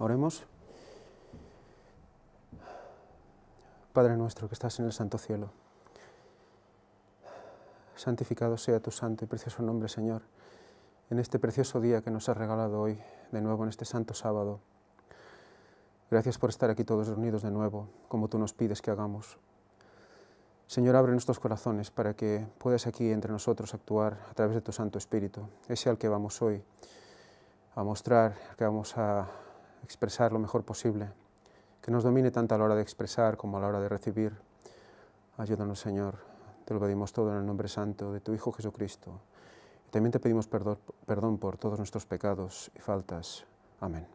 Oremos. Padre nuestro que estás en el santo cielo, santificado sea tu santo y precioso nombre, Señor, en este precioso día que nos has regalado hoy, de nuevo en este santo sábado. Gracias por estar aquí todos reunidos de nuevo, como tú nos pides que hagamos. Señor, abre nuestros corazones para que puedas aquí entre nosotros actuar a través de tu Santo Espíritu, ese al que vamos hoy a mostrar, que vamos a expresar lo mejor posible, que nos domine tanto a la hora de expresar como a la hora de recibir. Ayúdanos, Señor, te lo pedimos todo en el nombre santo de tu Hijo Jesucristo. también te pedimos perdón, perdón por todos nuestros pecados y faltas. Amén.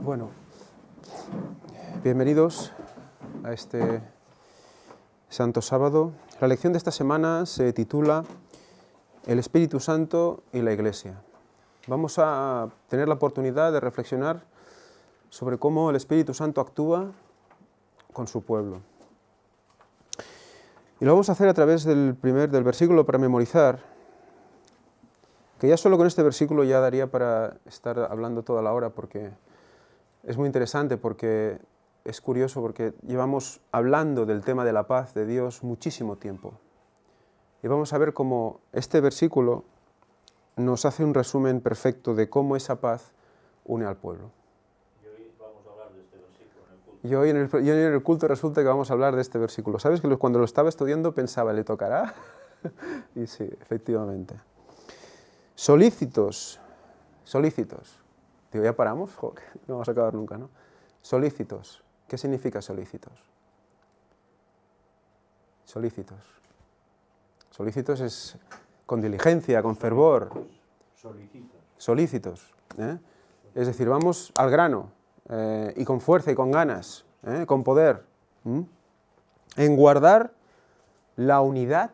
Bueno, bienvenidos a este Santo Sábado. La lección de esta semana se titula el Espíritu Santo y la Iglesia. Vamos a tener la oportunidad de reflexionar sobre cómo el Espíritu Santo actúa con su pueblo. Y lo vamos a hacer a través del primer del versículo para memorizar, que ya solo con este versículo ya daría para estar hablando toda la hora porque es muy interesante porque es curioso porque llevamos hablando del tema de la paz de Dios muchísimo tiempo. Y vamos a ver cómo este versículo nos hace un resumen perfecto de cómo esa paz une al pueblo. Y hoy vamos a hablar de este versículo en el culto. hoy en el, culto resulta que vamos a hablar de este versículo. ¿Sabes que cuando lo estaba estudiando pensaba, ¿le tocará? y sí, efectivamente. Solícitos, solícitos. Digo, ¿ya paramos? no vamos a acabar nunca, ¿no? Solícitos. ¿Qué significa solícitos? Solícitos. Solícitos es con diligencia, con fervor. Solicitos. Solícitos. ¿eh? Es decir, vamos al grano, eh, y con fuerza y con ganas, ¿eh? con poder. En guardar la unidad,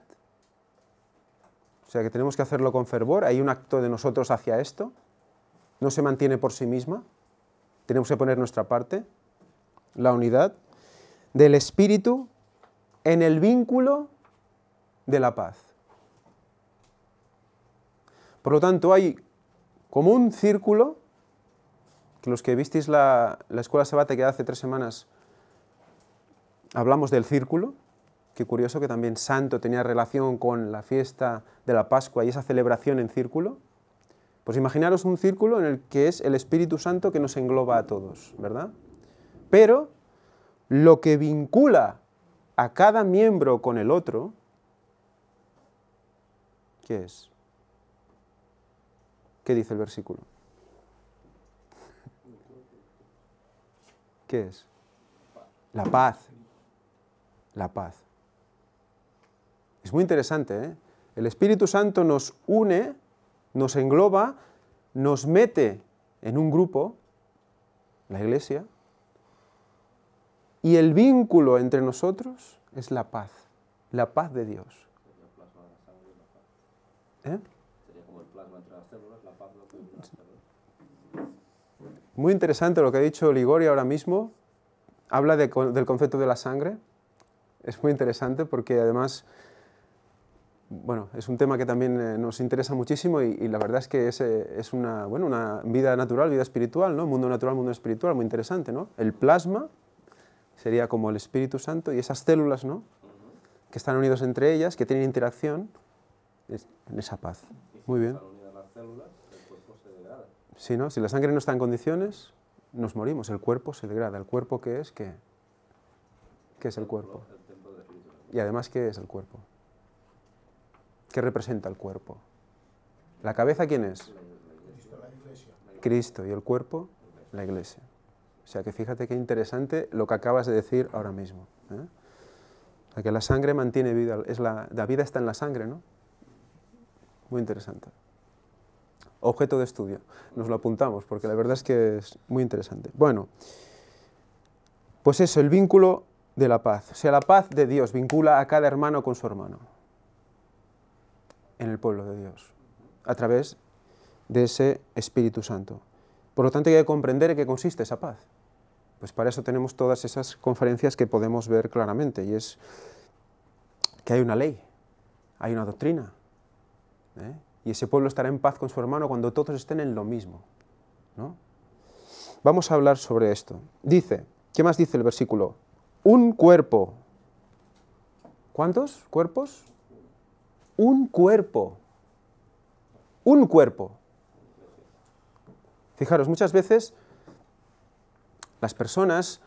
o sea que tenemos que hacerlo con fervor, hay un acto de nosotros hacia esto, no se mantiene por sí misma, tenemos que poner nuestra parte, la unidad del espíritu en el vínculo de la paz. Por lo tanto, hay como un círculo, que los que visteis la, la escuela Que hace tres semanas, hablamos del círculo, qué curioso que también santo tenía relación con la fiesta de la Pascua y esa celebración en círculo. Pues imaginaros un círculo en el que es el Espíritu Santo que nos engloba a todos, ¿verdad? Pero lo que vincula a cada miembro con el otro ¿Qué es? ¿Qué dice el versículo? ¿Qué es? La paz. La paz. Es muy interesante, ¿eh? El Espíritu Santo nos une, nos engloba, nos mete en un grupo, la iglesia, y el vínculo entre nosotros es la paz, la paz de Dios. Muy interesante lo que ha dicho Ligori ahora mismo. Habla del concepto de la sangre. Es muy interesante porque además bueno, es un tema que también eh, nos interesa muchísimo y, la verdad es que eh, es, una, bueno, una, vida natural, vida espiritual, ¿no? Mundo natural, mundo espiritual, muy interesante, ¿no? El plasma sería como el Espíritu Santo y esas células, ¿no? Que están unidos entre ellas, que tienen interacción, en esa paz. Muy bien. si ¿no? Si la sangre no está en condiciones, nos morimos, el cuerpo se degrada. ¿El cuerpo qué es? ¿Qué, ¿Qué es el cuerpo? Y además, ¿qué es el cuerpo? ¿Qué representa el cuerpo? ¿La cabeza quién es? Cristo. ¿Y el cuerpo? La iglesia. O sea que fíjate qué interesante lo que acabas de decir ahora mismo. ¿eh? que la sangre mantiene vida, es la, la vida está en la sangre, ¿no? muy interesante. Objeto de estudio, nos lo apuntamos porque la verdad es que es muy interesante. Bueno, pues eso, el vínculo de la paz. O sea, la paz de Dios vincula a cada hermano con su hermano en el pueblo de Dios, a través de ese Espíritu Santo. Por lo tanto, hay que comprender en qué consiste esa paz. Pues para eso tenemos todas esas conferencias que podemos ver claramente, y es que hay una ley, hay una doctrina, ¿eh? Y ese pueblo estará en paz con su hermano cuando todos estén en lo mismo. ¿no? Vamos a hablar sobre esto. Dice, ¿qué más dice el versículo? Un cuerpo. ¿Cuántos cuerpos? Un cuerpo. Un cuerpo. Fijaros, muchas veces las personas,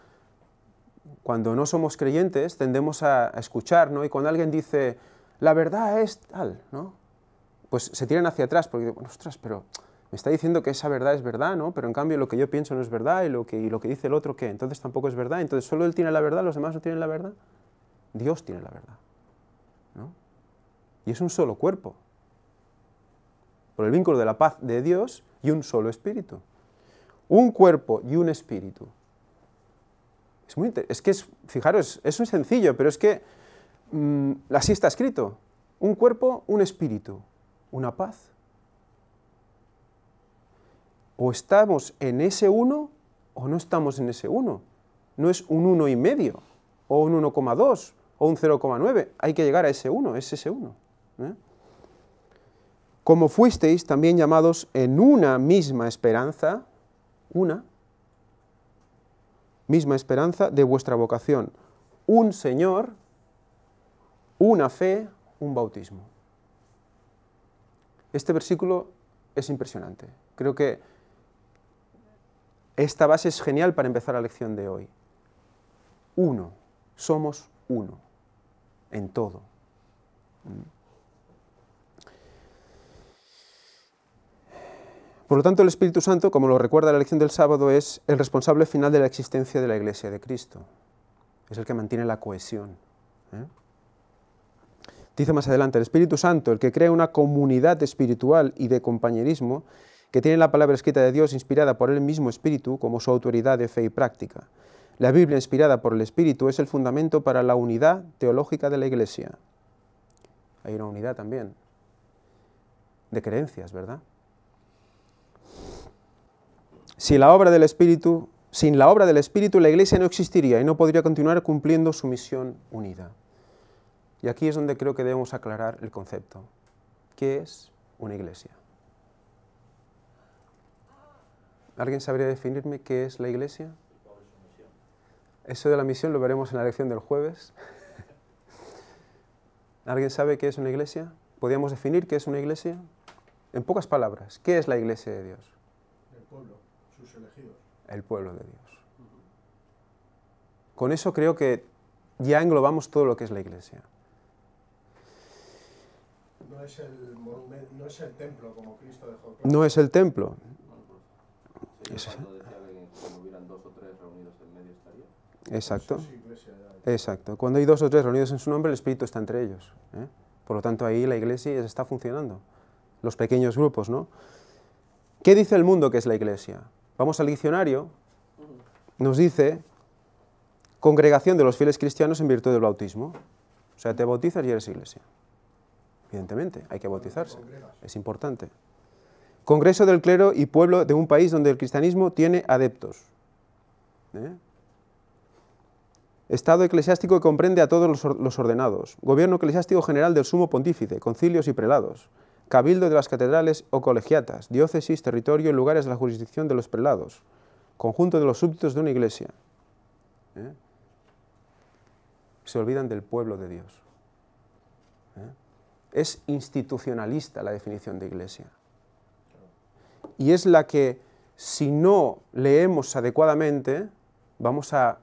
cuando no somos creyentes, tendemos a escuchar, ¿no? Y cuando alguien dice, la verdad es tal, ¿no? pues se tiran hacia atrás porque dicen, ostras, pero me está diciendo que esa verdad es verdad, ¿no? Pero en cambio lo que yo pienso no es verdad y lo que, lo que dice el otro, ¿qué? Entonces tampoco es verdad. Entonces solo él tiene la verdad, los demás no tienen la verdad. Dios tiene la verdad, ¿no? Y es un solo cuerpo. Por el vínculo de la paz de Dios y un solo espíritu. Un cuerpo y un espíritu. Es, muy es que, es, fijaros, es un sencillo, pero es que mm, así está escrito. Un cuerpo, un espíritu una paz. O estamos en ese uno o no estamos en ese uno. No es un uno y medio, o un 1,2, o un 0,9. Hay que llegar a ese uno, es ese uno. ¿eh? Como fuisteis también llamados en una misma esperanza, una misma esperanza de vuestra vocación. Un Señor, una fe, un bautismo. Este versículo es impresionante. Creo que esta base es genial para empezar la lección de hoy. Uno, somos uno en todo. Por lo tanto, el Espíritu Santo, como lo recuerda la lección del sábado, es el responsable final de la existencia de la Iglesia de Cristo. Es el que mantiene la cohesión. ¿eh? Dice más adelante, el Espíritu Santo, el que crea una comunidad espiritual y de compañerismo, que tiene la palabra escrita de Dios inspirada por el mismo Espíritu como su autoridad de fe y práctica. La Biblia inspirada por el Espíritu es el fundamento para la unidad teológica de la Iglesia. Hay una unidad también de creencias, ¿verdad? Si la obra del sin la obra del Espíritu la Iglesia no existiría y no podría continuar cumpliendo su misión unida. Y aquí es donde creo que debemos aclarar el concepto. ¿Qué es una iglesia? ¿Alguien sabría definirme qué es la iglesia? Eso de la misión lo veremos en la lección del jueves. ¿Alguien sabe qué es una iglesia? ¿Podríamos definir qué es una iglesia? En pocas palabras, ¿qué es la iglesia de Dios? El pueblo, sus elegidos. El pueblo de Dios. Con eso creo que ya englobamos todo lo que es la iglesia. No es, el monumento, no es el templo como Cristo dejó No es el templo. Exacto. Exacto. Cuando hay dos o tres reunidos en su nombre, el Espíritu está entre ellos. ¿eh? Por lo tanto, ahí la iglesia está funcionando. Los pequeños grupos, ¿no? ¿Qué dice el mundo que es la iglesia? Vamos al diccionario. Nos dice congregación de los fieles cristianos en virtud del bautismo. O sea, te bautizas y eres iglesia evidentemente, hay que bautizarse, es importante. Congreso del clero y pueblo de un país donde el cristianismo tiene adeptos. ¿eh? Estado eclesiástico que comprende a todos los ordenados. Gobierno eclesiástico general del sumo pontífice, concilios y prelados. Cabildo de las catedrales o colegiatas, diócesis, territorio y lugares de la jurisdicción de los prelados. Conjunto de los súbditos de una iglesia. ¿eh? Se olvidan del pueblo de Dios. ¿eh? es institucionalista la definición de iglesia. Y es la que, si no leemos adecuadamente, vamos a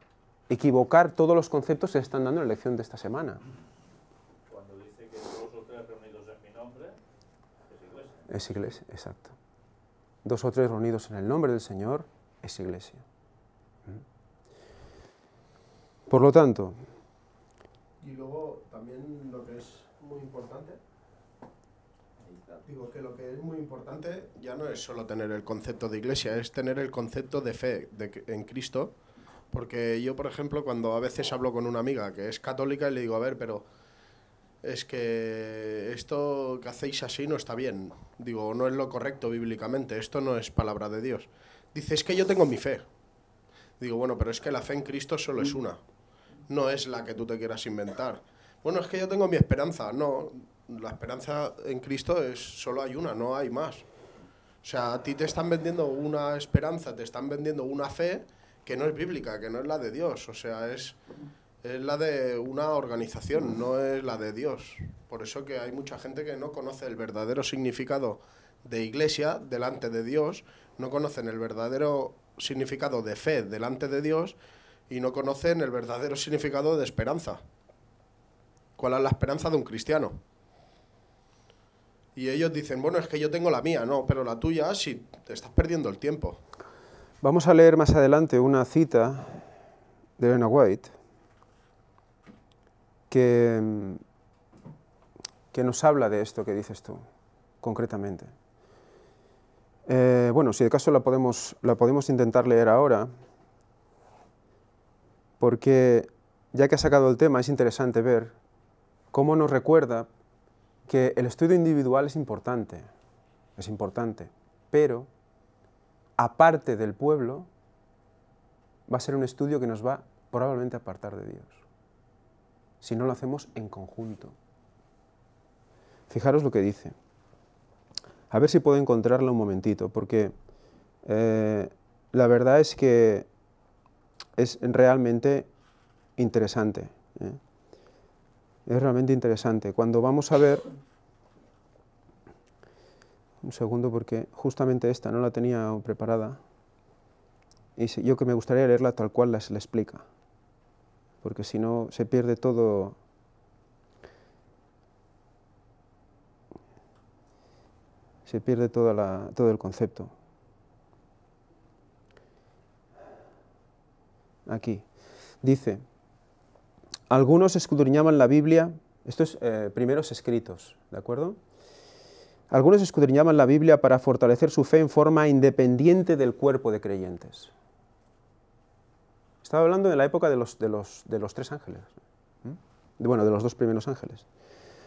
equivocar todos los conceptos que se están dando en la lección de esta semana. Cuando dice que dos o tres reunidos en mi nombre, es iglesia. Es iglesia, exacto. Dos o tres reunidos en el nombre del Señor es iglesia. ¿Mm? Por lo tanto. Y luego también lo que es muy importante. Digo que lo que es muy importante ya no es solo tener el concepto de iglesia, es tener el concepto de fe de, en Cristo. Porque yo, por ejemplo, cuando a veces hablo con una amiga que es católica y le digo, a ver, pero es que esto que hacéis así no está bien. Digo, no es lo correcto bíblicamente, esto no es palabra de Dios. Dice, es que yo tengo mi fe. Digo, bueno, pero es que la fe en Cristo solo es mm. una. No es la que tú te quieras inventar bueno, es que yo tengo mi esperanza. No, la esperanza en Cristo es solo hay una, no hay más. O sea, a ti te están vendiendo una esperanza, te están vendiendo una fe que no es bíblica, que no es la de Dios. O sea, es, es la de una organización, no es la de Dios. Por eso que hay mucha gente que no conoce el verdadero significado de iglesia delante de Dios, no conocen el verdadero significado de fe delante de Dios y no conocen el verdadero significado de esperanza. ¿Cuál es la esperanza de un cristiano? Y ellos dicen, bueno, es que yo tengo la mía, no, pero la tuya, sí, te estás perdiendo el tiempo. Vamos a leer más adelante una cita de Elena White que, que nos habla de esto que dices tú, concretamente. Eh, bueno, si de caso la podemos, la podemos intentar leer ahora, porque ya que ha sacado el tema, es interesante ver cómo nos recuerda que el estudio individual es importante, es importante, pero aparte del pueblo va a ser un estudio que nos va probablemente a apartar de Dios, si no lo hacemos en conjunto. Fijaros lo que dice. A ver si puedo encontrarlo un momentito, porque eh, la verdad es que es realmente interesante. ¿eh? es realmente interesante. Cuando vamos a ver, un segundo porque justamente esta no la tenía preparada, y yo que me gustaría leerla tal cual se la explica, porque si no se pierde todo se pierde todo el concepto. Aquí. Dice, algunos escudriñaban la Biblia, estos eh, primeros escritos, ¿de acuerdo? Algunos escudriñaban la Biblia para fortalecer su fe en forma independiente del cuerpo de creyentes. Estaba hablando de la época de los, de los, de los tres ángeles, bueno, de los dos primeros ángeles.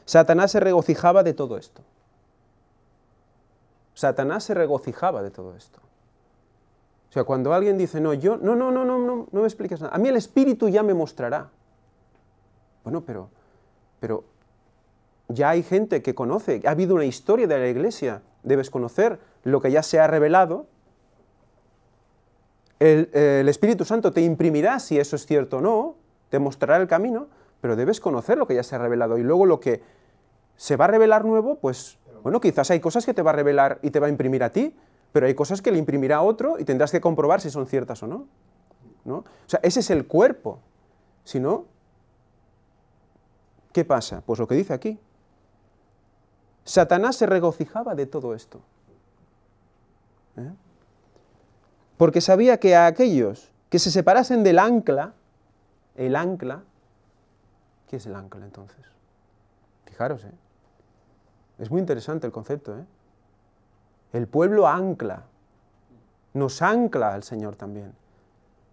Satanás se regocijaba de todo esto. Satanás se regocijaba de todo esto. O sea, cuando alguien dice, no, yo, no, no, no, no, no, no me expliques nada. A mí el Espíritu ya me mostrará. Bueno, pero, pero ya hay gente que conoce, ha habido una historia de la iglesia, debes conocer lo que ya se ha revelado. El, Espíritu Santo te imprimirá si eso es cierto o no, te mostrará el camino, pero debes conocer lo que ya se ha revelado y luego lo que se va a revelar nuevo, pues bueno, quizás hay cosas que te va a revelar y te va a imprimir a ti, pero hay cosas que le imprimirá a otro y tendrás que comprobar si son ciertas o no. ¿no? O sea, ese es el cuerpo. Si no, ¿Qué pasa? Pues lo que dice aquí. Satanás se regocijaba de todo esto. ¿Eh? Porque sabía que a aquellos que se separasen del ancla, el ancla, ¿qué es el ancla entonces? Fijaros, ¿eh? es muy interesante el concepto. ¿eh? El pueblo ancla, nos ancla al Señor también.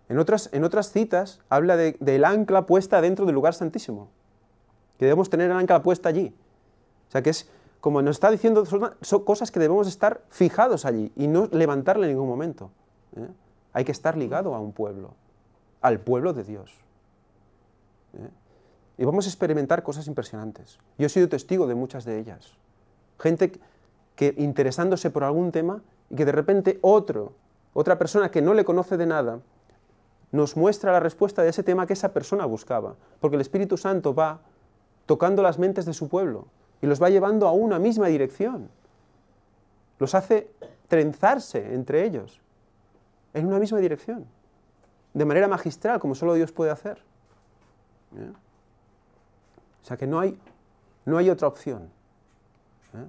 En otras, en otras citas habla del ancla puesta dentro del lugar santísimo que debemos tener el ancla puesta allí. O sea que es como nos está diciendo, son, cosas que debemos estar fijados allí y no levantarle en ningún momento. ¿eh? Hay que estar ligado a un pueblo, al pueblo de Dios. ¿eh? Y vamos a experimentar cosas impresionantes. Yo he sido testigo de muchas de ellas. Gente que interesándose por algún tema y que de repente otro, otra persona que no le conoce de nada, nos muestra la respuesta de ese tema que esa persona buscaba. Porque el Espíritu Santo va tocando las mentes de su pueblo y los va llevando a una misma dirección. Los hace trenzarse entre ellos en una misma dirección, de manera magistral, como solo Dios puede hacer. ¿Eh? O sea que no hay, no hay otra opción. ¿Eh?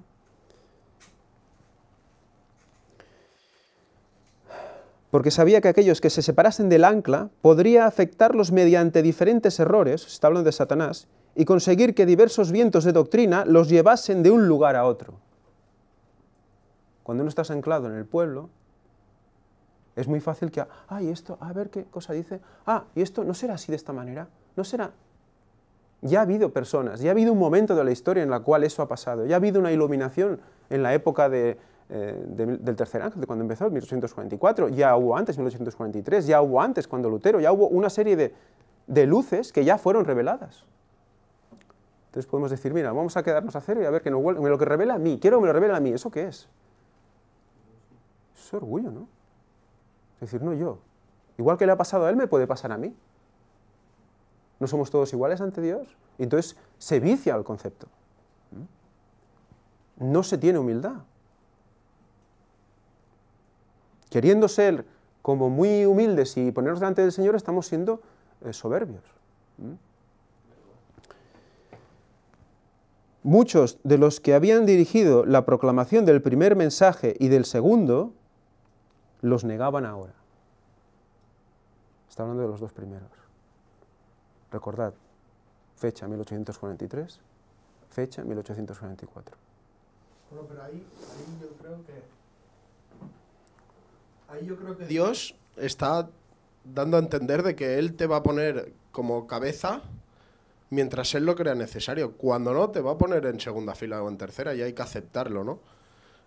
porque sabía que aquellos que se separasen del ancla podría afectarlos mediante diferentes errores, se está hablando de Satanás, y conseguir que diversos vientos de doctrina los llevasen de un lugar a otro. Cuando uno estás anclado en el pueblo, es muy fácil que, ay, esto, a ver qué cosa dice, ah, y esto no será así de esta manera, no será. Ya ha habido personas, ya ha habido un momento de la historia en la cual eso ha pasado, ya ha habido una iluminación en la época eh, del tercer ángel, cuando empezó, en 1844, ya hubo antes, 1843, ya hubo antes, cuando Lutero, ya hubo una serie de luces que ya fueron reveladas. Entonces podemos decir, mira, vamos a quedarnos a hacer y a ver que me lo que revela a mí, quiero que me lo revela a mí, ¿eso qué es? Es orgullo, ¿no? Es decir, no yo. Igual que le ha pasado a él, me puede pasar a mí. ¿No somos todos iguales ante Dios? entonces se vicia el concepto. ¿Mm? No se tiene humildad. Queriendo ser como muy humildes y ponernos delante del Señor, estamos siendo eh, soberbios. ¿Mm? muchos de los que habían dirigido la proclamación del primer mensaje y del segundo, los negaban ahora. Está hablando de los dos primeros. Recordad, fecha 1843, fecha 1844. Bueno, pero ahí, Ahí yo creo que Dios está dando a entender de que Él te va a poner como cabeza mientras él lo crea necesario. Cuando no, te va a poner en segunda fila o en tercera y hay que aceptarlo, ¿no?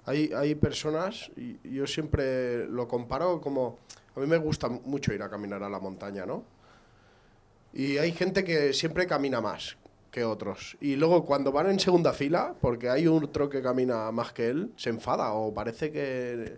Hay, hay personas, y yo siempre lo comparo como... A mí me gusta mucho ir a caminar a la montaña, ¿no? Y hay gente que siempre camina más que otros. Y luego cuando van en segunda fila, porque hay otro que camina más que él, se enfada o parece que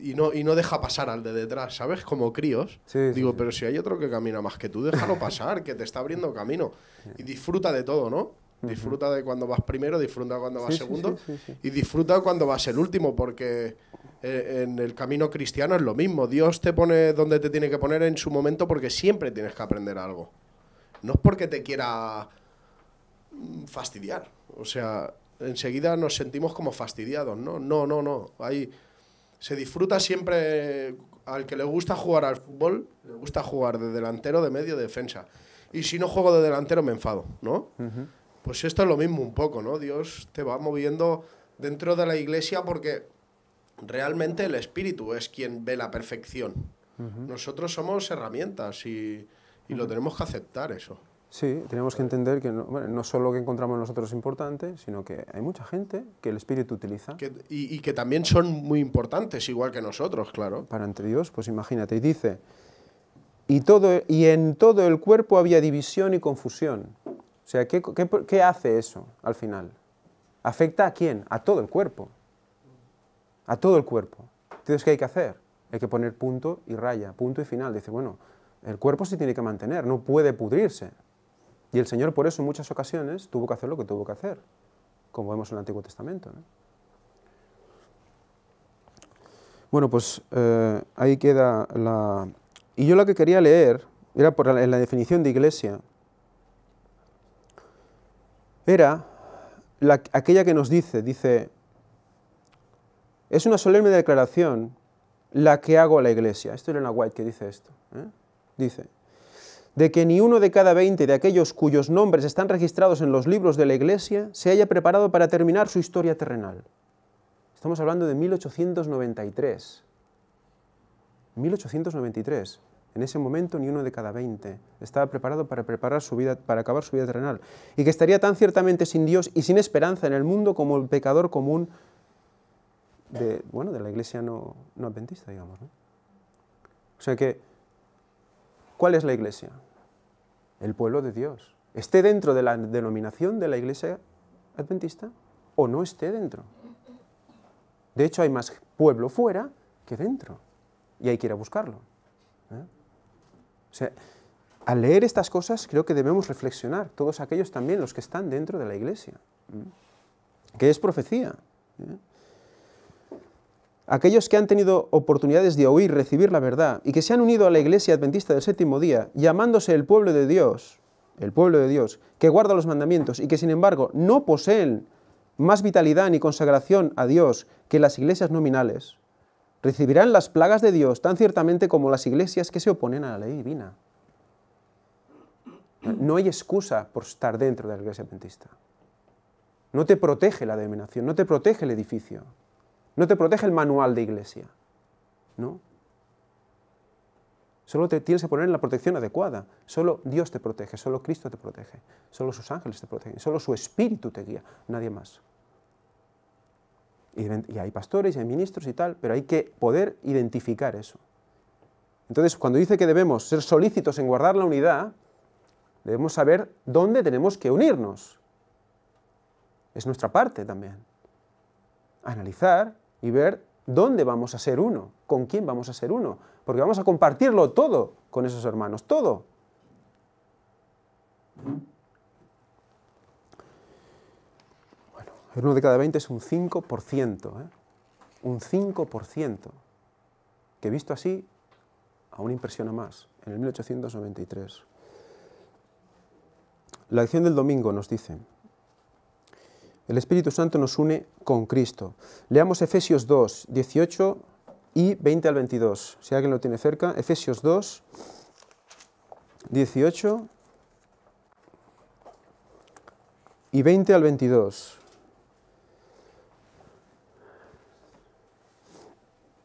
y no, deja pasar al de detrás, ¿sabes? Como críos. Digo, pero si hay otro que camina más que tú, déjalo pasar, que te está abriendo camino. Y disfruta de todo, ¿no? Disfruta de cuando vas primero, disfruta cuando vas segundo y disfruta cuando vas el último, porque eh, en el camino cristiano es lo mismo. Dios te pone donde te tiene que poner en su momento porque siempre tienes que aprender algo. No es porque te quiera mm, fastidiar. O sea, enseguida nos sentimos como fastidiados, ¿no? No, no, no. Hay se disfruta siempre al que le gusta jugar al fútbol, le gusta jugar de delantero, de medio, de defensa. Y si no juego de delantero me enfado, ¿no? Pues esto es lo mismo un poco, ¿no? Dios te va moviendo dentro de la iglesia porque realmente el espíritu es quien ve la perfección. Nosotros somos herramientas y, lo tenemos que aceptar eso. Sí, tenemos que entender que no, solo lo que encontramos nosotros es importante, sino que hay mucha gente que el espíritu utiliza. y, que también son muy importantes, igual que nosotros, claro. Para entre Dios, pues imagínate, y dice, y, todo, y en todo el cuerpo había división y confusión. O sea, ¿qué, qué hace eso al final? ¿Afecta a quién? A todo el cuerpo. A todo el cuerpo. Entonces, ¿qué hay que hacer? Hay que poner punto y raya, punto y final. Dice, bueno, el cuerpo se tiene que mantener, no puede pudrirse. Y el Señor por eso en muchas ocasiones tuvo que hacer lo que tuvo que hacer, como vemos en el Antiguo Testamento. Bueno, pues eh, ahí queda la... Y yo lo que quería leer, era por la, en la definición de iglesia, era aquella que nos dice, dice, es una solemne declaración la que hago a la iglesia. Esto era la White que dice esto. ¿eh? Dice, de que ni uno de cada veinte de aquellos cuyos nombres están registrados en los libros de la Iglesia se haya preparado para terminar su historia terrenal. Estamos hablando de 1893. 1893. En ese momento ni uno de cada veinte estaba preparado para preparar su vida, para acabar su vida terrenal, y que estaría tan ciertamente sin Dios y sin esperanza en el mundo como el pecador común de, bueno, de la iglesia no, no adventista, digamos. O sea que ¿Cuál es la iglesia? El pueblo de Dios. Esté dentro de la denominación de la iglesia adventista o no esté dentro. De hecho, hay más pueblo fuera que dentro. Y hay que ir a buscarlo. ¿eh? O sea, al leer estas cosas creo que debemos reflexionar, todos aquellos también los que están dentro de la iglesia. ¿Qué ¿eh? Que es profecía. ¿eh? aquellos que han tenido oportunidades de oír, recibir la verdad y que se han unido a la iglesia adventista del séptimo día, llamándose el pueblo de Dios, el pueblo de Dios, que guarda los mandamientos y que sin embargo no poseen más vitalidad ni consagración a Dios que las iglesias nominales, recibirán las plagas de Dios tan ciertamente como las iglesias que se oponen a la ley divina. No hay excusa por estar dentro de la iglesia adventista. No te protege la denominación, no te protege el edificio. No te protege el manual de iglesia. ¿no? Solo te tienes que poner en la protección adecuada. Solo Dios te protege, solo Cristo te protege, solo sus ángeles te protegen, solo su espíritu te guía, nadie más. Y, hay pastores y hay ministros y tal, pero hay que poder identificar eso. Entonces, cuando dice que debemos ser solícitos en guardar la unidad, debemos saber dónde tenemos que unirnos. Es nuestra parte también. Analizar y ver dónde vamos a ser uno, con quién vamos a ser uno, porque vamos a compartirlo todo con esos hermanos, todo. Bueno, el uno de cada 20 es un 5%, ¿eh? un 5%, que visto así, aún impresiona más, en el 1893. La acción del domingo nos dice, el Espíritu Santo nos une con Cristo. Leamos Efesios 2, 18 y 20 al 22. Si alguien lo tiene cerca, Efesios 2, 18 y 20 al 22.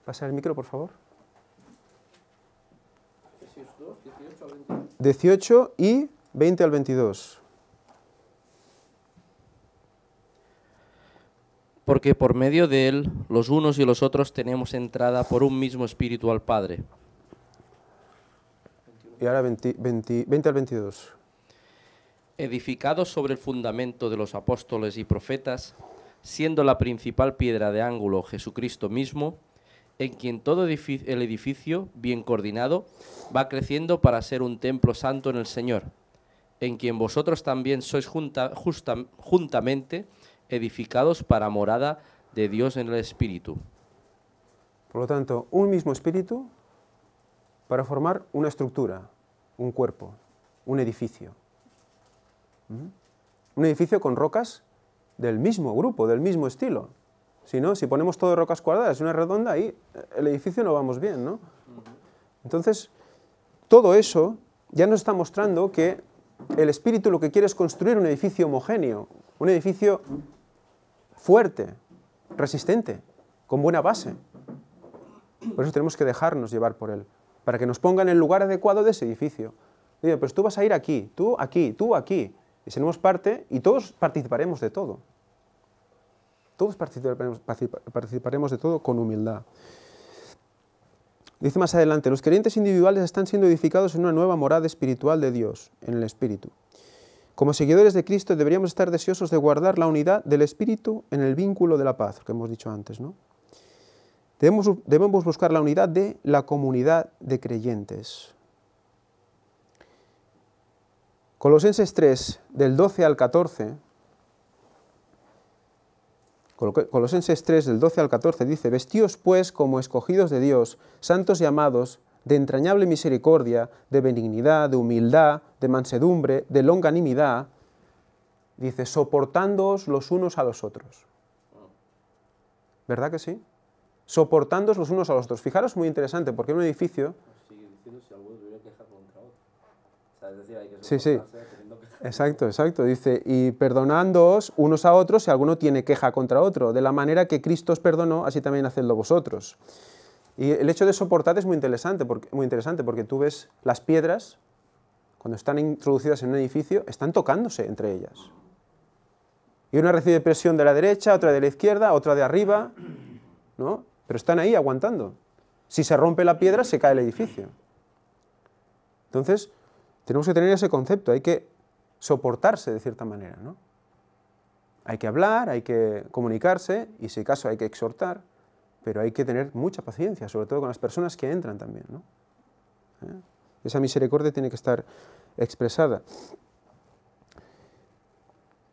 Pasa el micro, por favor. 18 y 20 al 22. porque por medio de Él los unos y los otros tenemos entrada por un mismo espíritu al Padre. Y ahora 20, al 22. Edificado sobre el fundamento de los apóstoles y profetas, siendo la principal piedra de ángulo Jesucristo mismo, en quien todo el edificio, bien coordinado, va creciendo para ser un templo santo en el Señor, en quien vosotros también sois juntamente edificados para morada de Dios en el Espíritu. Por lo tanto, un mismo Espíritu para formar una estructura, un cuerpo, un edificio. Un edificio con rocas del mismo grupo, del mismo estilo. Si no, si ponemos todo rocas cuadradas y una redonda, ahí eh, el edificio no vamos bien, Entonces, todo eso ya nos está mostrando que el espíritu lo que quiere es construir un edificio homogéneo, un edificio fuerte, resistente, con buena base. Por eso tenemos que dejarnos llevar por Él, para que nos ponga en el lugar adecuado de ese edificio. Dice, pues tú vas a ir aquí, tú aquí, tú aquí, y seremos parte y todos participaremos de todo. Todos participaremos, participaremos de todo con humildad. Dice más adelante, los creyentes individuales están siendo edificados en una nueva morada espiritual de Dios, en el Espíritu. Como seguidores de Cristo deberíamos estar deseosos de guardar la unidad del Espíritu en el vínculo de la paz, que hemos dicho antes, Debemos, buscar la unidad de la comunidad de creyentes. Colosenses 3, del 12 al 14, Colosenses 3, del 12 al 14, dice, Vestíos pues como escogidos de Dios, santos y amados, de entrañable misericordia, de benignidad, de humildad, de mansedumbre, de longanimidad, dice, soportándoos los unos a los otros. ¿Verdad que sí? Soportándoos los unos a los otros. Fijaros, muy interesante, porque en un edificio... Sí, sí. Exacto, exacto. Dice, y perdonándoos unos a otros si alguno tiene queja contra otro. De la manera que Cristo os perdonó, así también hacedlo vosotros. Y el hecho de soportar es muy interesante, porque, muy interesante porque tú ves las piedras, cuando están introducidas en un edificio, están tocándose entre ellas. Y una recibe presión de la derecha, otra de la izquierda, otra de arriba, ¿no? Pero están ahí aguantando. Si se rompe la piedra, se cae el edificio. Entonces, tenemos que tener ese concepto, hay que soportarse de cierta manera, ¿no? Hay que hablar, hay que comunicarse y si caso, hay que exhortar pero hay que tener mucha paciencia, sobre todo con las personas que entran también. ¿Eh? Esa misericordia tiene que estar expresada.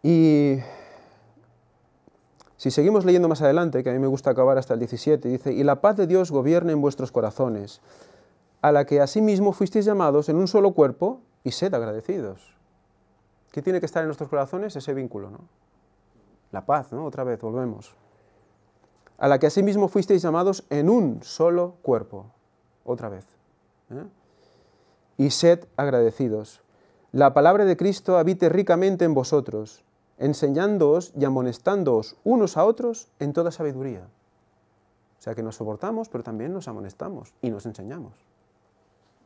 Y si seguimos leyendo más adelante, que a mí me gusta acabar hasta el 17, dice, y la paz de Dios gobierne en vuestros corazones, a la que asimismo fuisteis llamados en un solo cuerpo, y sed agradecidos. ¿Qué tiene que estar en nuestros corazones? Ese vínculo, ¿no? La paz, ¿no? Otra vez, volvemos a la que asimismo fuisteis llamados en un solo cuerpo. Otra vez. ¿eh? Y sed agradecidos. La palabra de Cristo habite ricamente en vosotros, enseñándoos y amonestándoos unos a otros en toda sabiduría. O sea que nos soportamos, pero también nos amonestamos y nos enseñamos.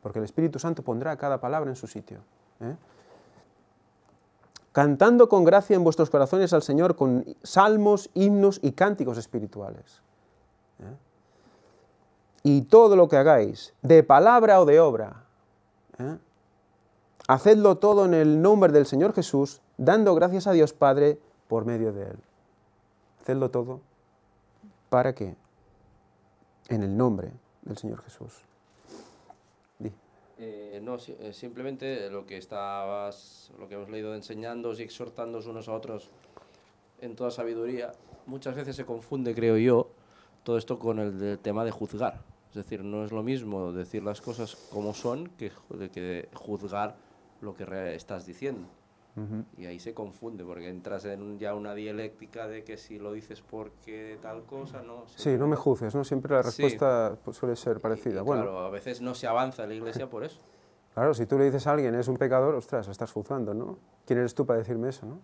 Porque el Espíritu Santo pondrá cada palabra en su sitio. ¿eh? cantando con gracia en vuestros corazones al Señor con salmos, himnos y cánticos espirituales. ¿eh? Y todo lo que hagáis, de palabra o de obra, ¿eh? hacedlo todo en el nombre del Señor Jesús, dando gracias a Dios Padre por medio de Él. Hacedlo todo. ¿Para qué? En el nombre del Señor Jesús. Eh, no, eh, simplemente lo que estabas, lo que hemos leído de y exhortándonos unos a otros en toda sabiduría, muchas veces se confunde, creo yo, todo esto con el tema de juzgar. Es decir, no es lo mismo decir las cosas como son que, que juzgar lo que estás diciendo. Y ahí se confunde, porque entras en ya una dialéctica de que si lo dices porque tal cosa, no. Sí, no me juzgues, ¿no? Siempre la respuesta pues, suele ser parecida. bueno. Claro, a veces no se avanza en la iglesia por eso. Claro, si tú le dices a alguien, es un pecador, ostras, estás juzgando, ¿no? ¿Quién eres tú para decirme eso, no?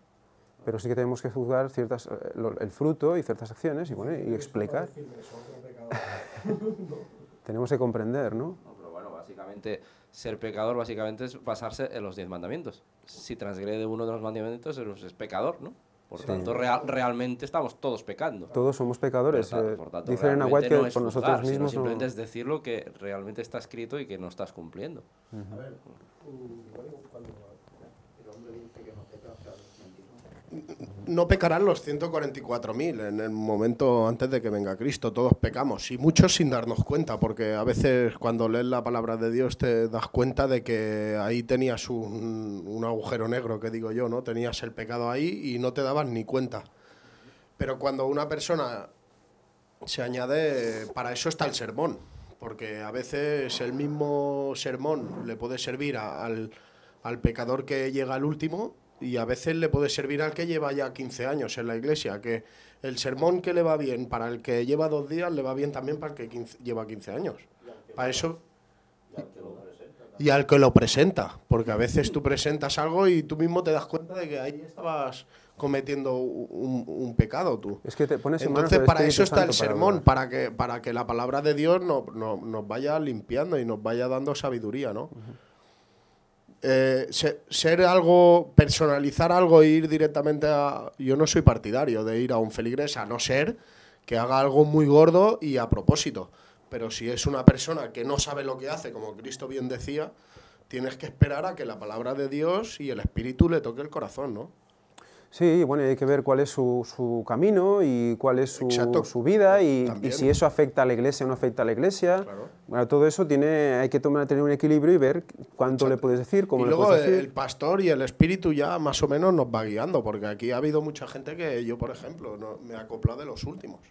Pero sí que tenemos que juzgar ciertas, eh, el fruto y ciertas acciones y, bueno, y explicar. tenemos que comprender, ¿no? no pero bueno, básicamente, ser pecador básicamente es basarse en los diez mandamientos si transgrede uno de los mandamientos, es pecador, ¿no? Por tanto, realmente estamos todos pecando. Todos somos pecadores. Por, tanto, eh, dicen en que no por nosotros mismos. Simplemente es decir lo que realmente está escrito y que no estás cumpliendo. A ver, no pecarán los 144.000 en el momento antes de que venga Cristo. Todos pecamos y muchos sin darnos cuenta, porque a veces cuando lees la palabra de Dios te das cuenta de que ahí tenías un, agujero negro, que digo yo, ¿no? Tenías el pecado ahí y no te dabas ni cuenta. Pero cuando una persona se añade, para eso está el sermón, porque a veces el mismo sermón le puede servir al, al pecador que llega al último y a veces le puede servir al que lleva ya 15 años en la iglesia, que el sermón que le va bien para el que lleva dos días, le va bien también para el que lleva 15 años. Para eso... Y al que lo presenta, porque a veces tú presentas algo y tú mismo te das cuenta de que ahí estabas cometiendo un, pecado tú. Es que te pones Entonces para eso está el sermón, para, que, para que la palabra de Dios no, nos vaya limpiando y nos vaya dando sabiduría, ¿no? Eh, ser, algo, personalizar algo e ir directamente a... Yo no soy partidario de ir a un feligres a no ser que haga algo muy gordo y a propósito. Pero si es una persona que no sabe lo que hace, como Cristo bien decía, tienes que esperar a que la palabra de Dios y el Espíritu le toque el corazón, ¿no? Sí, bueno, hay que ver cuál es su, camino y cuál es su, su vida y, si eso afecta a la iglesia o no afecta a la iglesia. Bueno, todo eso tiene, hay que tener un equilibrio y ver cuánto le puedes decir, cómo y luego le puedes decir. el pastor y el espíritu ya más o menos nos va guiando, porque aquí ha habido mucha gente que yo, por ejemplo, no, me he acoplado de los últimos.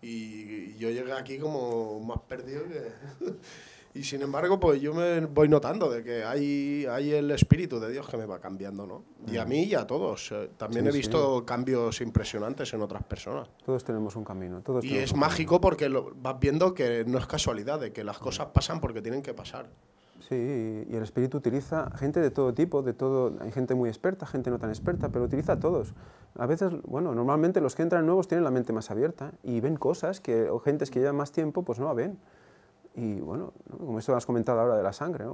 y yo llegué aquí como más perdido que... Y sin embargo, pues yo me voy notando de que hay, hay el espíritu de Dios que me va cambiando, ¿no? Y a mm. mí y a todos. Eh, también he visto cambios impresionantes en otras personas. Todos tenemos un camino. Todos y es mágico porque lo, vas viendo que no es casualidad, de que las mm. cosas pasan porque tienen que pasar. Sí, y el espíritu utiliza gente de todo tipo, de todo, hay gente muy experta, gente no tan experta, pero utiliza a todos. A veces, bueno, normalmente los que entran nuevos tienen la mente más abierta y ven cosas que o gentes que llevan más tiempo pues no la ven. Y bueno, como esto has comentado ahora de la sangre,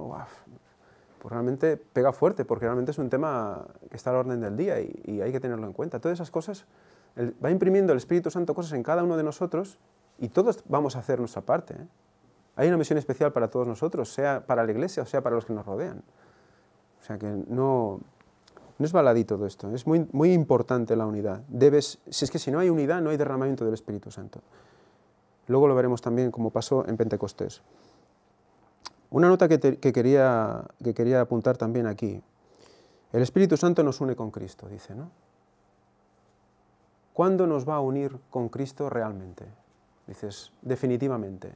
pues realmente pega fuerte porque realmente es un tema que está al orden del día y, hay que tenerlo en cuenta. Todas esas cosas, va imprimiendo el Espíritu Santo cosas en cada uno de nosotros y todos vamos a hacer nuestra parte. ¿eh? Hay una misión especial para todos nosotros, sea para la iglesia o sea para los que nos rodean. O sea que no, no es baladito todo esto, es muy, muy importante la unidad. Debes, si es que si no hay unidad, no hay derramamiento del Espíritu Santo. Luego lo veremos también como pasó en Pentecostés. Una nota que, quería, que quería apuntar también aquí. El Espíritu Santo nos une con Cristo, dice, ¿no? ¿Cuándo nos va a unir con Cristo realmente? Dices, definitivamente.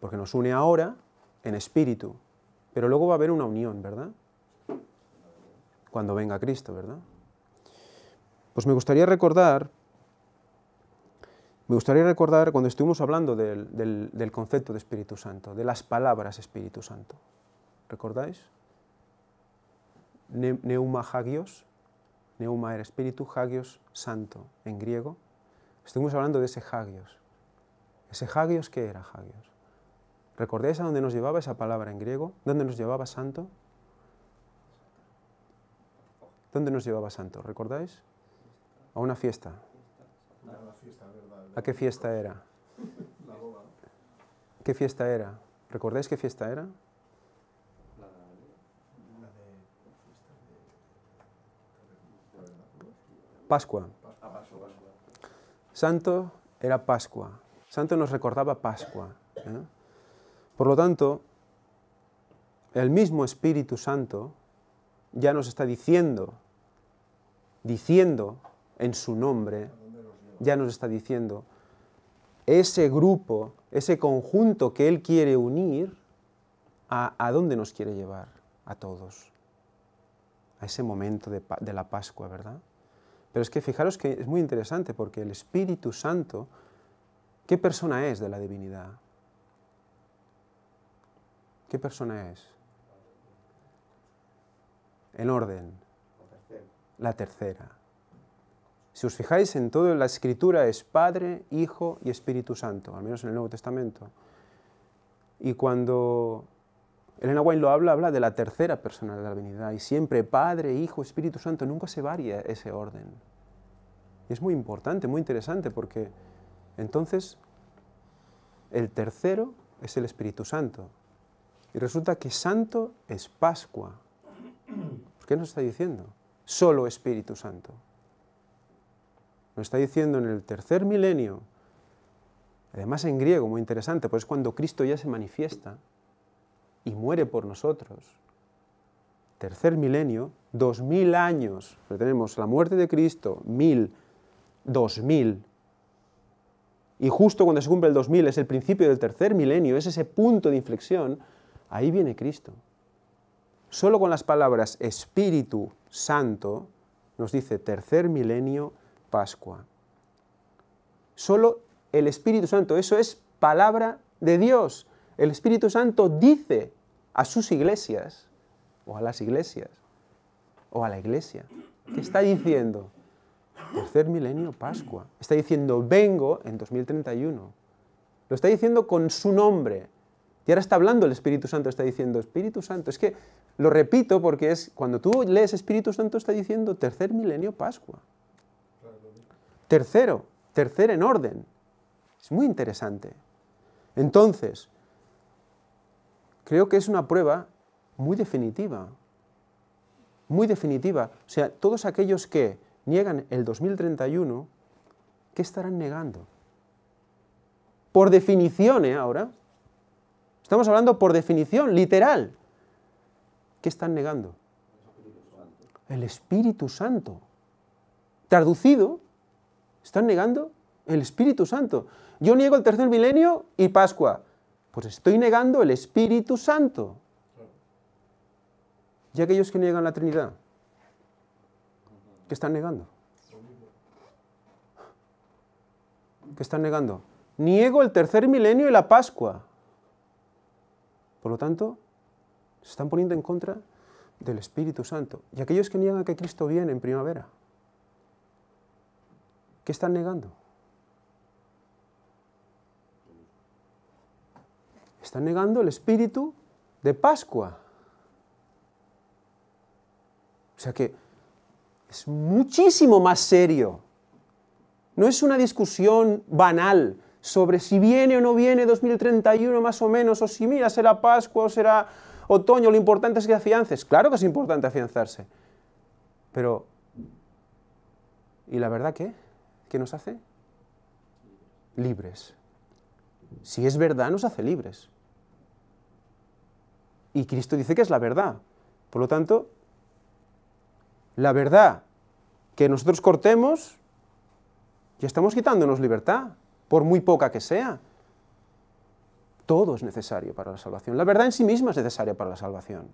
Porque nos une ahora en espíritu, pero luego va a haber una unión, ¿verdad? Cuando venga Cristo, ¿verdad? Pues me gustaría recordar me gustaría recordar cuando estuvimos hablando del, concepto de Espíritu Santo, de las palabras Espíritu Santo. ¿Recordáis? neuma hagios, neuma era Espíritu, hagios santo en griego. Estuvimos hablando de ese hagios. ¿Ese hagios qué era hagios? ¿Recordáis a dónde nos llevaba esa palabra en griego? ¿Dónde nos llevaba santo? ¿Dónde nos llevaba santo? ¿Recordáis? A una fiesta. ¿A qué fiesta era? ¿Qué fiesta era? ¿Recordáis qué fiesta era? Pascua. Santo era Pascua. Santo nos recordaba Pascua. ¿eh? Por lo tanto, el mismo Espíritu Santo ya nos está diciendo, diciendo en su nombre, ya nos está diciendo, ese grupo, ese conjunto que Él quiere unir, ¿a, dónde nos quiere llevar? A todos. A ese momento de, de la Pascua, ¿verdad? Pero es que fijaros que es muy interesante porque el Espíritu Santo, ¿qué persona es de la divinidad? ¿Qué persona es? En orden. La tercera. Si os fijáis en todo, la escritura es Padre, Hijo y Espíritu Santo, al menos en el Nuevo Testamento. Y cuando Elena Wayne lo habla, habla de la tercera persona de la divinidad, y siempre Padre, Hijo, Espíritu Santo, nunca se varía ese orden. Y es muy importante, muy interesante, porque entonces el tercero es el Espíritu Santo. Y resulta que santo es Pascua. qué nos está diciendo? Solo Espíritu Santo. Nos está diciendo en el tercer milenio, además en griego, muy interesante, pues es cuando Cristo ya se manifiesta y muere por nosotros. Tercer milenio, dos mil años. tenemos la muerte de Cristo, mil, dos mil. Y justo cuando se cumple el 2000, es el principio del tercer milenio, es ese punto de inflexión, ahí viene Cristo. Solo con las palabras Espíritu Santo nos dice tercer milenio, Pascua. Solo el Espíritu Santo, eso es palabra de Dios. El Espíritu Santo dice a sus iglesias, o a las iglesias, o a la iglesia, ¿qué está diciendo? Tercer milenio, Pascua. Está diciendo, vengo en 2031. Lo está diciendo con su nombre. Y ahora está hablando el Espíritu Santo, está diciendo, Espíritu Santo. Es que lo repito porque es cuando tú lees Espíritu Santo, está diciendo tercer milenio, Pascua. Tercero, Tercero en orden. Es muy interesante. Entonces, creo que es una prueba muy definitiva. Muy definitiva. O sea, todos aquellos que niegan el 2031, ¿qué estarán negando? Por definición, ¿eh? Ahora. Estamos hablando por definición, literal. ¿Qué están negando? El Espíritu Santo. Traducido, están negando el Espíritu Santo. Yo niego el tercer milenio y Pascua. Pues estoy negando el Espíritu Santo. Y aquellos que niegan la Trinidad, ¿qué están negando? ¿Qué están negando? Niego el tercer milenio y la Pascua. Por lo tanto, se están poniendo en contra del Espíritu Santo. Y aquellos que niegan que Cristo viene en primavera. ¿Qué están negando? Están negando el espíritu de Pascua. O sea que es muchísimo más serio. No es una discusión banal sobre si viene o no viene 2031 más o menos, o si mira, será Pascua o será otoño, lo importante es que afiances. Claro que es importante afianzarse. Pero, ¿y la verdad qué? ¿qué nos hace? Libres. Si es verdad, nos hace libres. Y Cristo dice que es la verdad. Por lo tanto, la verdad que nosotros cortemos, ya estamos quitándonos libertad, por muy poca que sea. Todo es necesario para la salvación. La verdad en sí misma es necesaria para la salvación.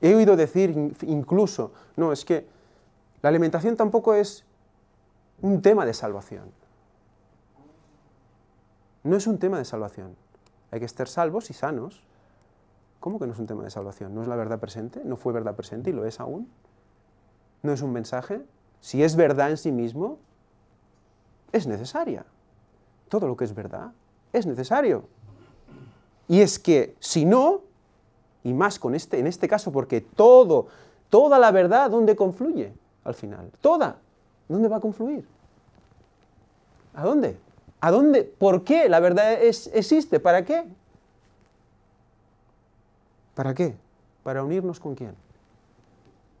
He oído decir incluso, no, es que la alimentación tampoco es un tema de salvación. No es un tema de salvación. Hay que estar salvos y sanos. ¿Cómo que no es un tema de salvación? ¿No es la verdad presente? ¿No fue verdad presente y lo es aún? ¿No es un mensaje? Si es verdad en sí mismo, es necesaria. Todo lo que es verdad es necesario. Y es que si no, y más con este, en este caso, porque todo, toda la verdad, ¿dónde confluye al final? Toda. ¿Dónde va a confluir? ¿A dónde? ¿A dónde? ¿Por qué la verdad es, existe? ¿Para qué? ¿Para qué? ¿Para unirnos con quién?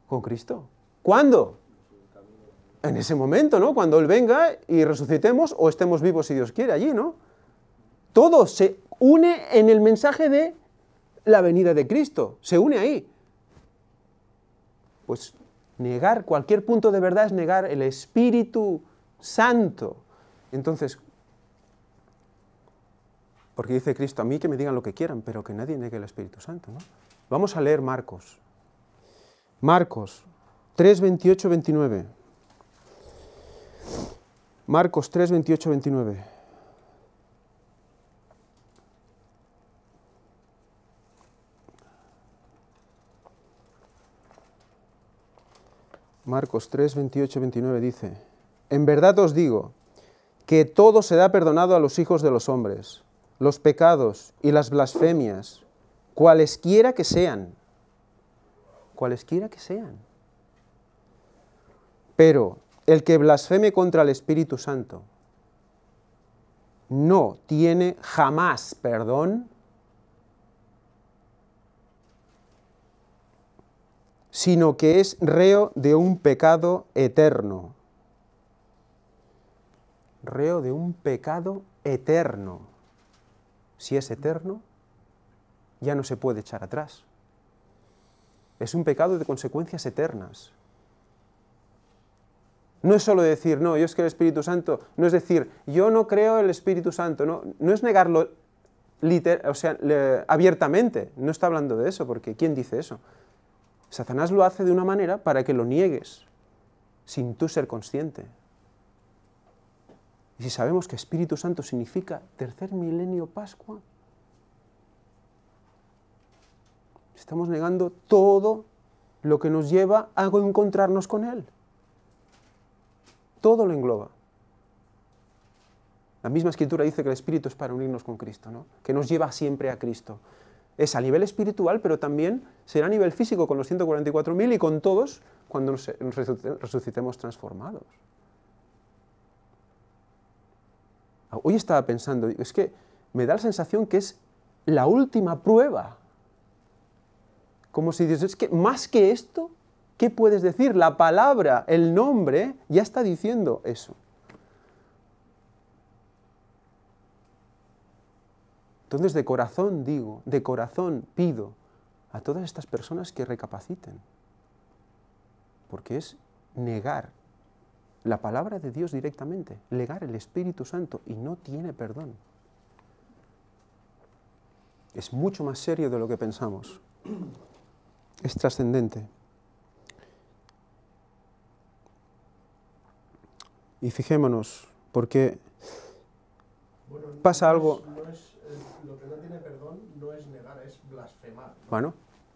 Con Cristo. ¿Cuándo? En ese momento, ¿no? Cuando Él venga y resucitemos o estemos vivos si Dios quiere allí, ¿no? Todo se une en el mensaje de la venida de Cristo. Se une ahí. Pues Negar cualquier punto de verdad es negar el Espíritu Santo. Entonces, porque dice Cristo, a mí que me digan lo que quieran, pero que nadie negue el Espíritu Santo. Vamos a leer Marcos. Marcos 3, 28, 29. Marcos 3, 28, 29. Marcos 3, 28, 29 dice, En verdad os digo que todo será perdonado a los hijos de los hombres, los pecados y las blasfemias, cualesquiera que sean, cualesquiera que sean. Pero el que blasfeme contra el Espíritu Santo no tiene jamás perdón sino que es reo de un pecado eterno. Reo de un pecado eterno. Si es eterno, ya no se puede echar atrás. Es un pecado de consecuencias eternas. No es solo decir, no, yo es que el Espíritu Santo, no es decir, yo no creo en el Espíritu Santo, no, es negarlo o sea, abiertamente, no está hablando de eso, porque ¿quién dice eso? Satanás lo hace de una manera para que lo niegues, sin tú ser consciente. Y si sabemos que Espíritu Santo significa tercer milenio Pascua, estamos negando todo lo que nos lleva a encontrarnos con Él. Todo lo engloba. La misma escritura dice que el Espíritu es para unirnos con Cristo, que nos lleva siempre a Cristo. Es a nivel espiritual, pero también será a nivel físico con los 144.000 y con todos cuando nos resucitemos transformados. Hoy estaba pensando, es que me da la sensación que es la última prueba. Como si dices, es que más que esto, ¿qué puedes decir? La palabra, el nombre, ya está diciendo eso. Entonces de corazón digo, de corazón pido a todas estas personas que recapaciten, porque es negar la palabra de Dios directamente, negar el Espíritu Santo y no tiene perdón. Es mucho más serio de lo que pensamos, es trascendente. Y fijémonos, porque pasa algo... Bueno,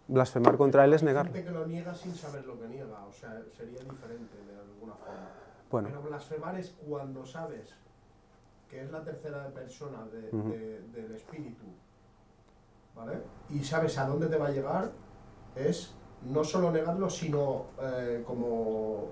blasfemar contra él es negarlo. Gente que lo niega sin saber lo que niega, o sea, sería diferente de alguna forma. Bueno. Pero blasfemar es cuando sabes que es la tercera persona del espíritu, ¿vale? Y sabes a dónde te va a llegar, es no solo negarlo, sino eh, como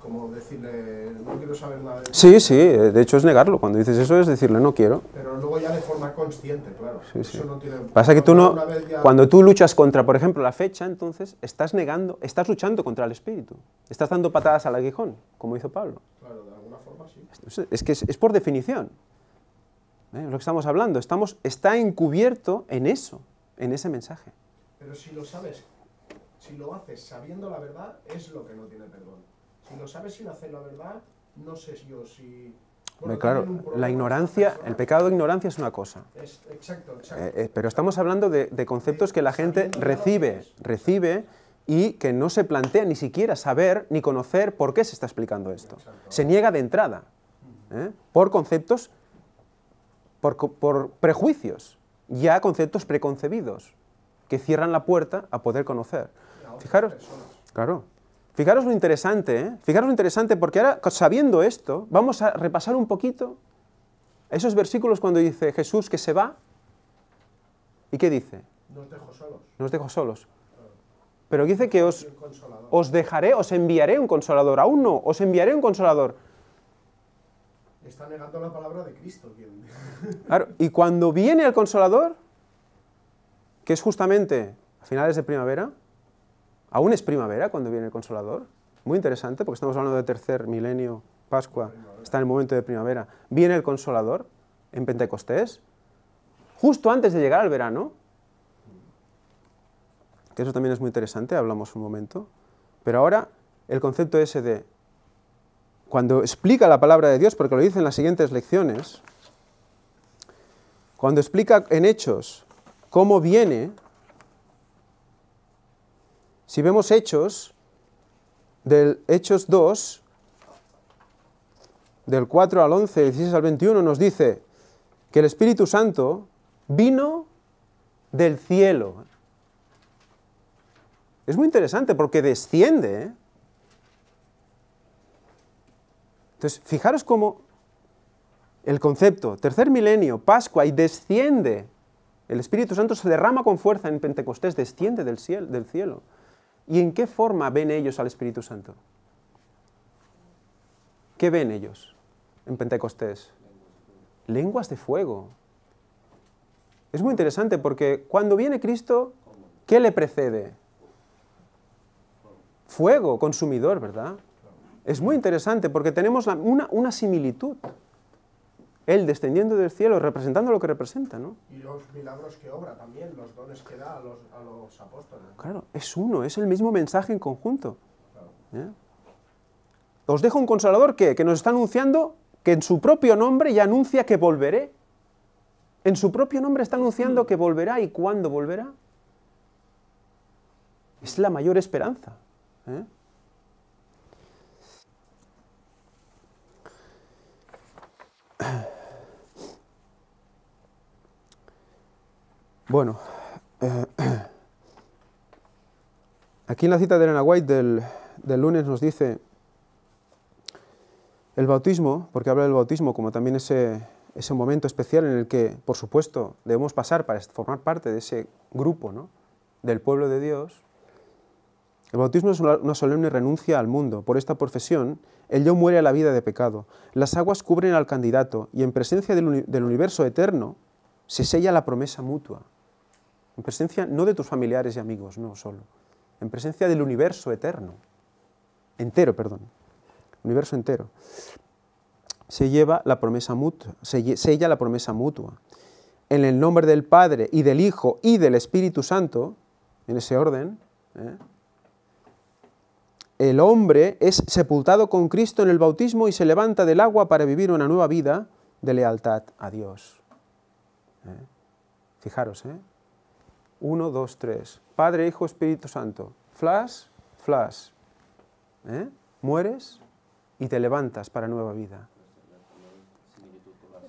como decirle, no quiero saber nada de Sí, sí, de hecho es negarlo. Cuando dices eso es decirle, no quiero. Pero luego ya de forma consciente, claro. no tiene... Pasa que tú no, cuando tú luchas contra, por ejemplo, la fecha, entonces estás negando, estás luchando contra el espíritu. Estás dando patadas al aguijón, como hizo Pablo. Claro, de alguna forma sí. Es que es, por definición. ¿Eh? Lo que estamos hablando, estamos, está encubierto en eso, en ese mensaje. Pero si lo sabes, si lo haces sabiendo la verdad, es lo que no tiene perdón. Si no sabes si la verdad, no sé yo si... claro, la ignorancia, el pecado de ignorancia es una cosa. exacto, eh, exacto. Eh, pero estamos hablando de, conceptos que la gente recibe, recibe y que no se plantea ni siquiera saber ni conocer por qué se está explicando esto. Se niega de entrada ¿eh? por conceptos, por, por, prejuicios, ya conceptos preconcebidos que cierran la puerta a poder conocer. Fijaros, claro, Fijaros lo interesante, ¿eh? Fijaros lo interesante, porque ahora, sabiendo esto, vamos a repasar un poquito esos versículos cuando dice Jesús que se va. ¿Y qué dice? Nos dejo solos. dejo solos. Pero dice que os, os dejaré, os enviaré un consolador. Aún no, os enviaré un consolador. Está negando la palabra de Cristo. y cuando viene el consolador, que es justamente a finales de primavera, Aún es primavera cuando viene el Consolador. Muy interesante, porque estamos hablando de tercer milenio, Pascua, está en el momento de primavera. Viene el Consolador en Pentecostés, justo antes de llegar al verano. Que eso también es muy interesante, hablamos un momento. Pero ahora, el concepto ese de cuando explica la palabra de Dios, porque lo dice en las siguientes lecciones, cuando explica en hechos cómo viene si vemos Hechos, del Hechos 2, del 4 al 11, 16 al 21, nos dice que el Espíritu Santo vino del cielo. Es muy interesante porque desciende. ¿eh? Entonces, fijaros cómo el concepto, tercer milenio, Pascua, y desciende. El Espíritu Santo se derrama con fuerza en Pentecostés, desciende del cielo. ¿Y en qué forma ven ellos al Espíritu Santo? ¿Qué ven ellos en Pentecostés? Lenguas de fuego. Es muy interesante porque cuando viene Cristo, ¿qué le precede? Fuego, consumidor, ¿verdad? Es muy interesante porque tenemos una, una similitud. Él descendiendo del cielo, representando lo que representa, ¿no? Y los milagros que obra también, los dones que da a los, apóstoles. Claro, es uno, es el mismo mensaje en conjunto. ¿Eh? Os dejo un consolador que, que nos está anunciando que en su propio nombre ya anuncia que volveré. En su propio nombre está anunciando que volverá y cuándo volverá. Es la mayor esperanza. ¿eh? Bueno, eh, aquí en la cita de Elena White del, lunes nos dice el bautismo, porque habla del bautismo como también ese, ese momento especial en el que, por supuesto, debemos pasar para formar parte de ese grupo, ¿no? del pueblo de Dios, el bautismo es una solemne renuncia al mundo. Por esta profesión, el yo muere a la vida de pecado. Las aguas cubren al candidato y en presencia del, universo eterno se sella la promesa mutua en presencia no de tus familiares y amigos, no solo, en presencia del universo eterno, entero, perdón, universo entero. Se lleva la promesa mutua, se sella la promesa mutua. En el nombre del Padre y del Hijo y del Espíritu Santo, en ese orden, ¿eh? el hombre es sepultado con Cristo en el bautismo y se levanta del agua para vivir una nueva vida de lealtad a Dios. ¿Eh? Fijaros, ¿eh? 1, 2, 3. Padre, Hijo, Espíritu Santo. Flash, flash. ¿Eh? Mueres y te levantas para nueva vida.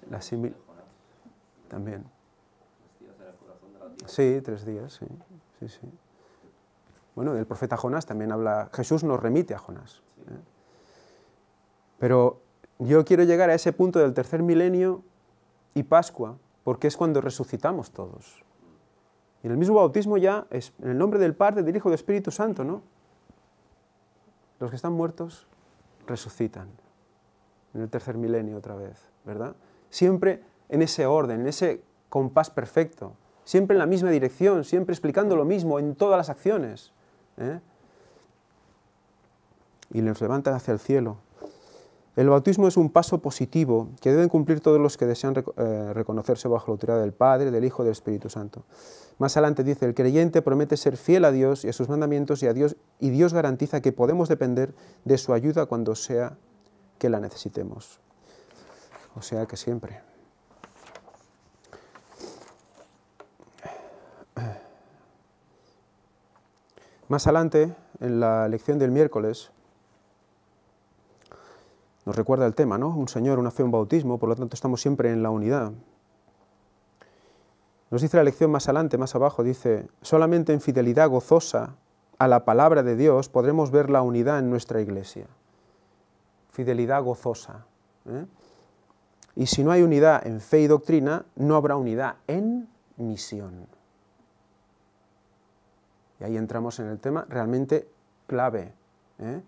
La simil También. Sí, tres días, sí. sí, sí. Bueno, el profeta Jonás también habla, Jesús nos remite a Jonás. ¿eh? Pero yo quiero llegar a ese punto del tercer milenio y Pascua, porque es cuando resucitamos todos. Y en el mismo bautismo ya, es, en el nombre del Padre, del Hijo y del Espíritu Santo, ¿no? Los que están muertos resucitan en el tercer milenio otra vez, ¿verdad? Siempre en ese orden, en ese compás perfecto, siempre en la misma dirección, siempre explicando lo mismo en todas las acciones. ¿eh? Y los levantan hacia el cielo el bautismo es un paso positivo que deben cumplir todos los que desean eh, reconocerse bajo la autoridad del Padre, del Hijo y del Espíritu Santo. Más adelante dice, el creyente promete ser fiel a Dios y a sus mandamientos y, a Dios, y Dios garantiza que podemos depender de su ayuda cuando sea que la necesitemos. O sea que siempre. Más adelante, en la lección del miércoles, nos recuerda el tema, ¿no? Un Señor, una fe, un bautismo, por lo tanto estamos siempre en la unidad. Nos dice la lección más adelante, más abajo, dice, solamente en fidelidad gozosa a la palabra de Dios podremos ver la unidad en nuestra iglesia. Fidelidad gozosa. ¿eh? Y si no hay unidad en fe y doctrina, no habrá unidad en misión. Y ahí entramos en el tema realmente clave. ¿eh?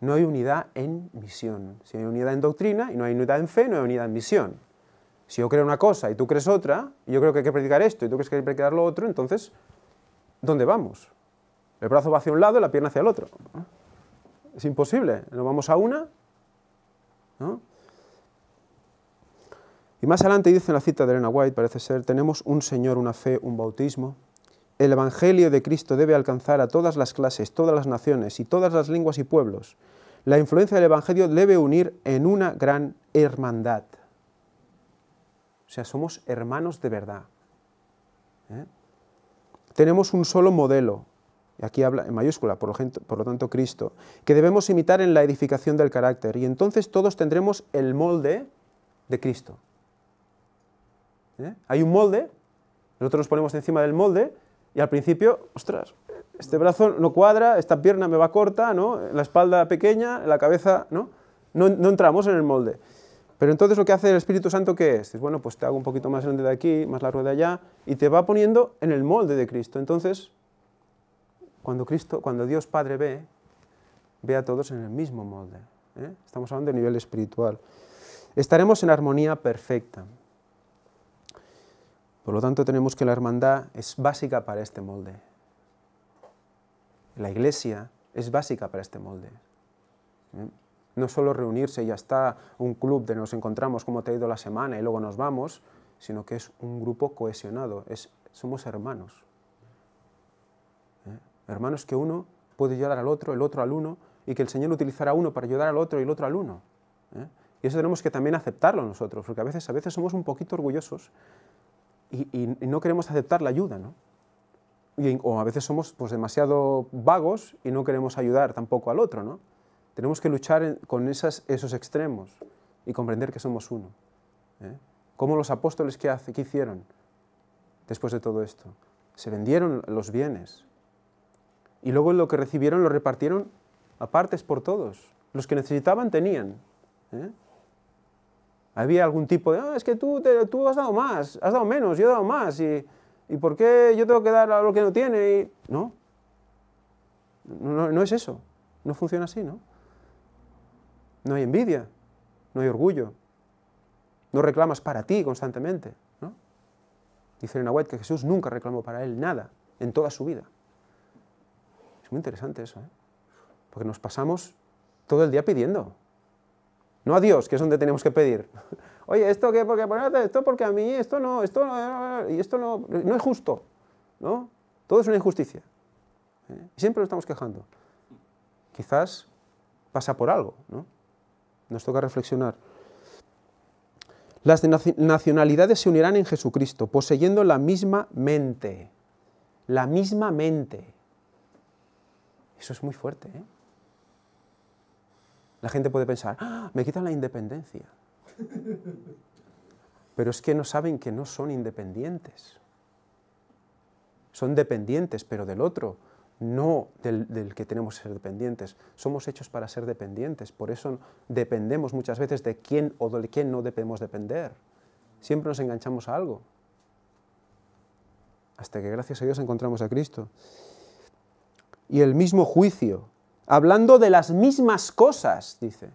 no hay unidad en misión. Si hay unidad en doctrina y no hay unidad en fe, no hay unidad en misión. Si yo creo una cosa y tú crees otra, y yo creo que hay que predicar esto y tú crees que hay que predicar lo otro, entonces, ¿dónde vamos? El brazo va hacia un lado y la pierna hacia el otro. Es imposible. ¿No vamos a una. ¿no? Y más adelante dice en la cita de Elena White, parece ser, tenemos un Señor, una fe, un bautismo, el Evangelio de Cristo debe alcanzar a todas las clases, todas las naciones y todas las lenguas y pueblos, la influencia del Evangelio debe unir en una gran hermandad. O sea, somos hermanos de verdad. ¿eh? Tenemos un solo modelo, y aquí habla en mayúscula, por lo, tanto Cristo, que debemos imitar en la edificación del carácter, y entonces todos tendremos el molde de Cristo. ¿eh? Hay un molde, nosotros nos ponemos encima del molde, y al principio, ostras, este brazo no cuadra, esta pierna me va corta, ¿no? La espalda pequeña, la cabeza, ¿no? No, entramos en el molde. Pero entonces lo que hace el Espíritu Santo, ¿qué es? es? Bueno, pues te hago un poquito más grande de aquí, más la rueda allá, y te va poniendo en el molde de Cristo. Entonces, cuando, Cristo, cuando Dios Padre ve, ve a todos en el mismo molde. ¿eh? Estamos hablando de nivel espiritual. Estaremos en armonía perfecta. Por lo tanto, tenemos que la hermandad es básica para este molde. La iglesia es básica para este molde. ¿Eh? No solo reunirse y ya está un club de nos encontramos como te ha ido la semana y luego nos vamos, sino que es un grupo cohesionado, es, somos hermanos. ¿Eh? Hermanos que uno puede ayudar al otro, el otro al uno, y que el Señor utilizará uno para ayudar al otro y el otro al uno. ¿Eh? Y eso tenemos que también aceptarlo nosotros, porque a veces, a veces somos un poquito orgullosos y, no queremos aceptar la ayuda, ¿no? o a veces somos pues, demasiado vagos y no queremos ayudar tampoco al otro, ¿no? Tenemos que luchar con esos extremos y comprender que somos uno. ¿eh? ¿Cómo los apóstoles qué, hace, qué hicieron después de todo esto? Se vendieron los bienes y luego lo que recibieron lo repartieron a partes por todos. Los que necesitaban tenían. ¿eh? Había algún tipo de, ah, es que tú, tú has dado más, has dado menos, yo he dado más, y, ¿por qué yo tengo que dar a lo que no tiene? Y, no. no, no es eso, no funciona así, ¿no? No hay envidia, no hay orgullo, no reclamas para ti constantemente, ¿no? Dice Elena White que Jesús nunca reclamó para él nada en toda su vida. Es muy interesante eso, ¿eh? Porque nos pasamos todo el día pidiendo, no a Dios, que es donde tenemos que pedir. Oye, esto qué, porque esto porque a mí, esto no, esto no, y esto no, no es justo, ¿no? Todo es una injusticia. ¿eh? Y siempre nos estamos quejando. Quizás pasa por algo, ¿no? Nos toca reflexionar. Las nacionalidades se unirán en Jesucristo, poseyendo la misma mente. La misma mente. Eso es muy fuerte, ¿eh? La gente puede pensar, ah, me quitan la independencia. Pero es que no saben que no son independientes. Son dependientes, pero del otro, no del, del, que tenemos que ser dependientes. Somos hechos para ser dependientes, por eso dependemos muchas veces de quién o de quién no debemos depender. Siempre nos enganchamos a algo. Hasta que gracias a Dios encontramos a Cristo. Y el mismo juicio hablando de las mismas cosas, dice.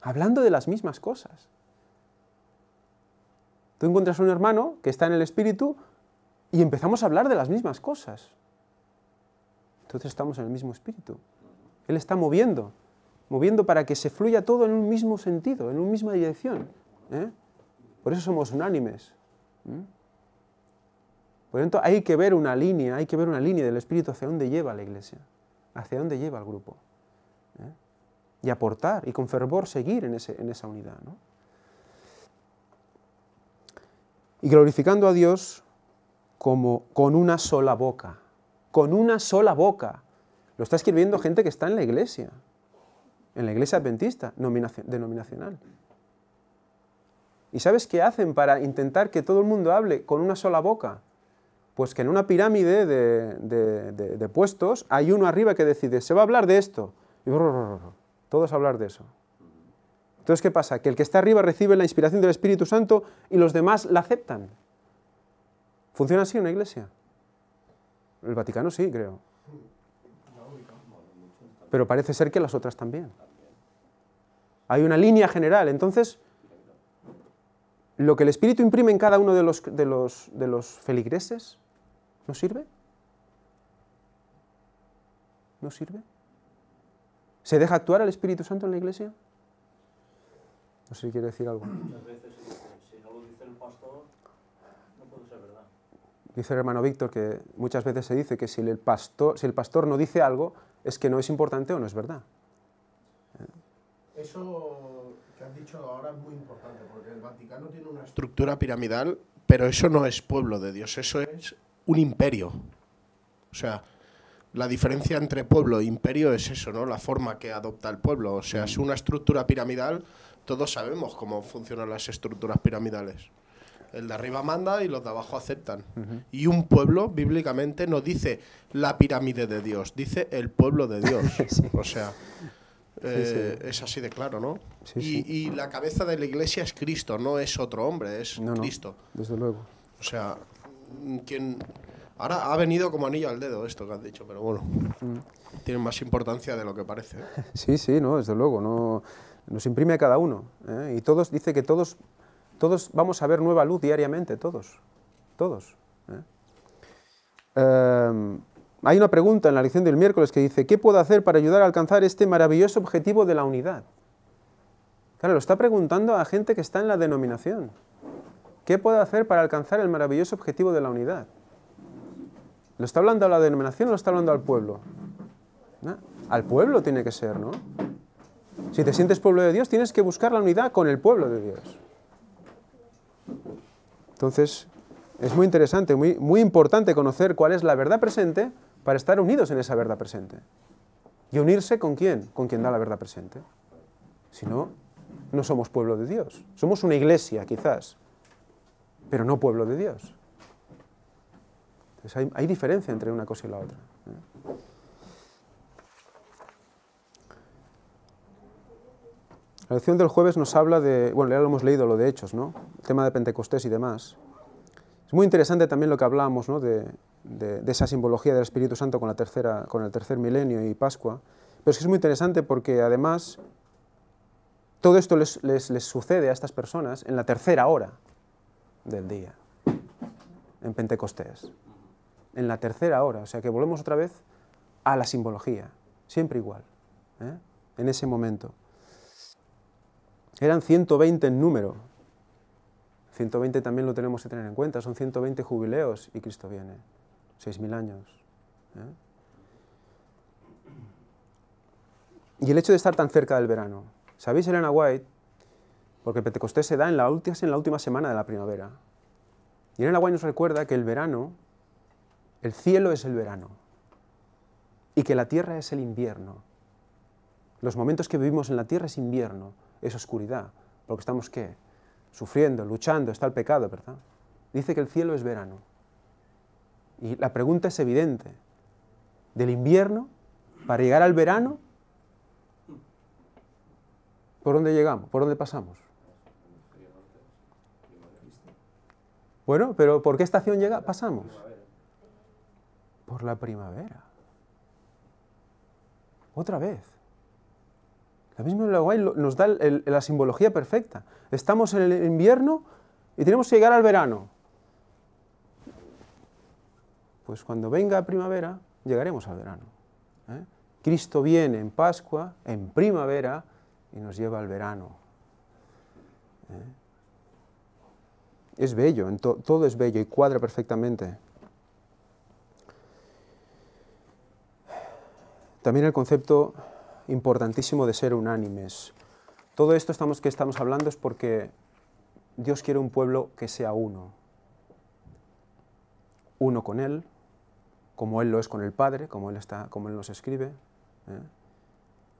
Hablando de las mismas cosas. Tú encuentras un hermano que está en el espíritu y empezamos a hablar de las mismas cosas. Entonces estamos en el mismo espíritu. Él está moviendo, moviendo para que se fluya todo en un mismo sentido, en una misma dirección. ¿eh? Por eso somos unánimes. ¿eh? Por lo tanto, hay que ver una línea, hay que ver una línea del espíritu hacia dónde lleva la iglesia hacia dónde lleva el grupo. ¿Eh? Y aportar y con fervor seguir en, esa unidad. Y glorificando a Dios como con una sola boca. Con una sola boca. Lo está escribiendo gente que está en la iglesia. En la iglesia adventista, denominacional. ¿Y sabes qué hacen para intentar que todo el mundo hable con una sola boca? Pues que en una pirámide de, puestos hay uno arriba que decide, se va a hablar de esto. Y todos a hablar de eso. Entonces, ¿qué pasa? Que el que está arriba recibe la inspiración del Espíritu Santo y los demás la aceptan. ¿Funciona así una iglesia? El Vaticano sí, creo. Pero parece ser que las otras también. Hay una línea general. Entonces, lo que el Espíritu imprime en cada uno de los, de los, de los feligreses ¿No sirve? ¿No sirve? ¿Se deja actuar al Espíritu Santo en la iglesia? No sé si quiere decir algo. Muchas veces, eh, si no lo dice el pastor, no ser verdad. Dice el hermano Víctor que muchas veces se dice que si el pastor, si el pastor no dice algo, es que no es importante o no es verdad. Eso que has dicho ahora es muy importante, porque el Vaticano tiene una estructura piramidal, pero eso no es pueblo de Dios, eso es un imperio. O sea, la diferencia entre pueblo e imperio es eso, ¿no? La forma que adopta el pueblo. O sea, es una estructura piramidal, todos sabemos cómo funcionan las estructuras piramidales. El de arriba manda y los de abajo aceptan. Y un pueblo, bíblicamente, no dice la pirámide de Dios, dice el pueblo de Dios. O sea, eh, es así de claro, ¿no? Y, la cabeza de la iglesia es Cristo, no es otro hombre, es Cristo. desde luego. O sea, Mm, ahora ha venido como anillo al dedo esto que has dicho, pero bueno, mm. tiene más importancia de lo que parece. ¿eh? Sí, sí, no, desde luego, nos imprime a cada uno. ¿eh? Y todos, dice que todos, todos vamos a ver nueva luz diariamente, todos, todos. ¿eh? Em, hay una pregunta en la lección del miércoles que dice, ¿qué puedo hacer para ayudar a alcanzar este maravilloso objetivo de la unidad? Claro, lo está preguntando a gente que está en la denominación. ¿Qué puedo hacer para alcanzar el maravilloso objetivo de la unidad? ¿Lo está hablando a la denominación o lo está hablando al pueblo? Al pueblo tiene que ser, ¿no? Si te sientes pueblo de Dios, tienes que buscar la unidad con el pueblo de Dios. Entonces, es muy interesante, muy, muy importante conocer cuál es la verdad presente para estar unidos en esa verdad presente. ¿Y unirse con quién? Con quien da la verdad presente. Si no, no somos pueblo de Dios. Somos una iglesia, quizás, pero no pueblo de Dios. hay, diferencia entre una cosa y la otra. ¿eh? La lección del jueves nos habla de, bueno, ya lo hemos leído, lo de Hechos, ¿no? El tema de Pentecostés y demás. Es muy interesante también lo que hablábamos, ¿no? De, esa simbología del Espíritu Santo con, la tercera, con el tercer milenio y Pascua. Pero es que es muy interesante porque además todo esto les sucede a estas personas en la tercera hora del día, en Pentecostés, en la tercera hora, o sea que volvemos otra vez a la simbología, siempre igual, ¿eh? en ese momento. Eran 120 en número, 120 también lo tenemos que tener en cuenta, son 120 jubileos y Cristo viene, 6.000 años. ¿eh? Y el hecho de estar tan cerca del verano. ¿Sabéis, Elena White porque Pentecostés se da en la, última, en la última semana de la primavera. Y en el agua nos recuerda que el verano, el cielo es el verano, y que la tierra es el invierno. Los momentos que vivimos en la tierra es invierno, es oscuridad, porque estamos qué? Sufriendo, luchando, está el pecado, ¿verdad? Dice que el cielo es verano. Y la pregunta es evidente. Del invierno para llegar al verano, ¿por dónde llegamos? ¿Por dónde pasamos? Bueno, pero ¿por qué estación llega? pasamos? Por la primavera. Otra vez. La misma Aguay nos da la simbología perfecta. Estamos en el invierno y tenemos que llegar al verano. Pues cuando venga primavera, llegaremos al verano. ¿eh? Cristo viene en Pascua, en primavera, y nos lleva al verano. ¿eh? es bello, todo es bello y cuadra perfectamente. También el concepto importantísimo de ser unánimes. Todo esto estamos, que estamos hablando es porque Dios quiere un pueblo que sea uno. Uno con Él, como Él lo es con el Padre, como Él, está, como él nos escribe. ¿eh?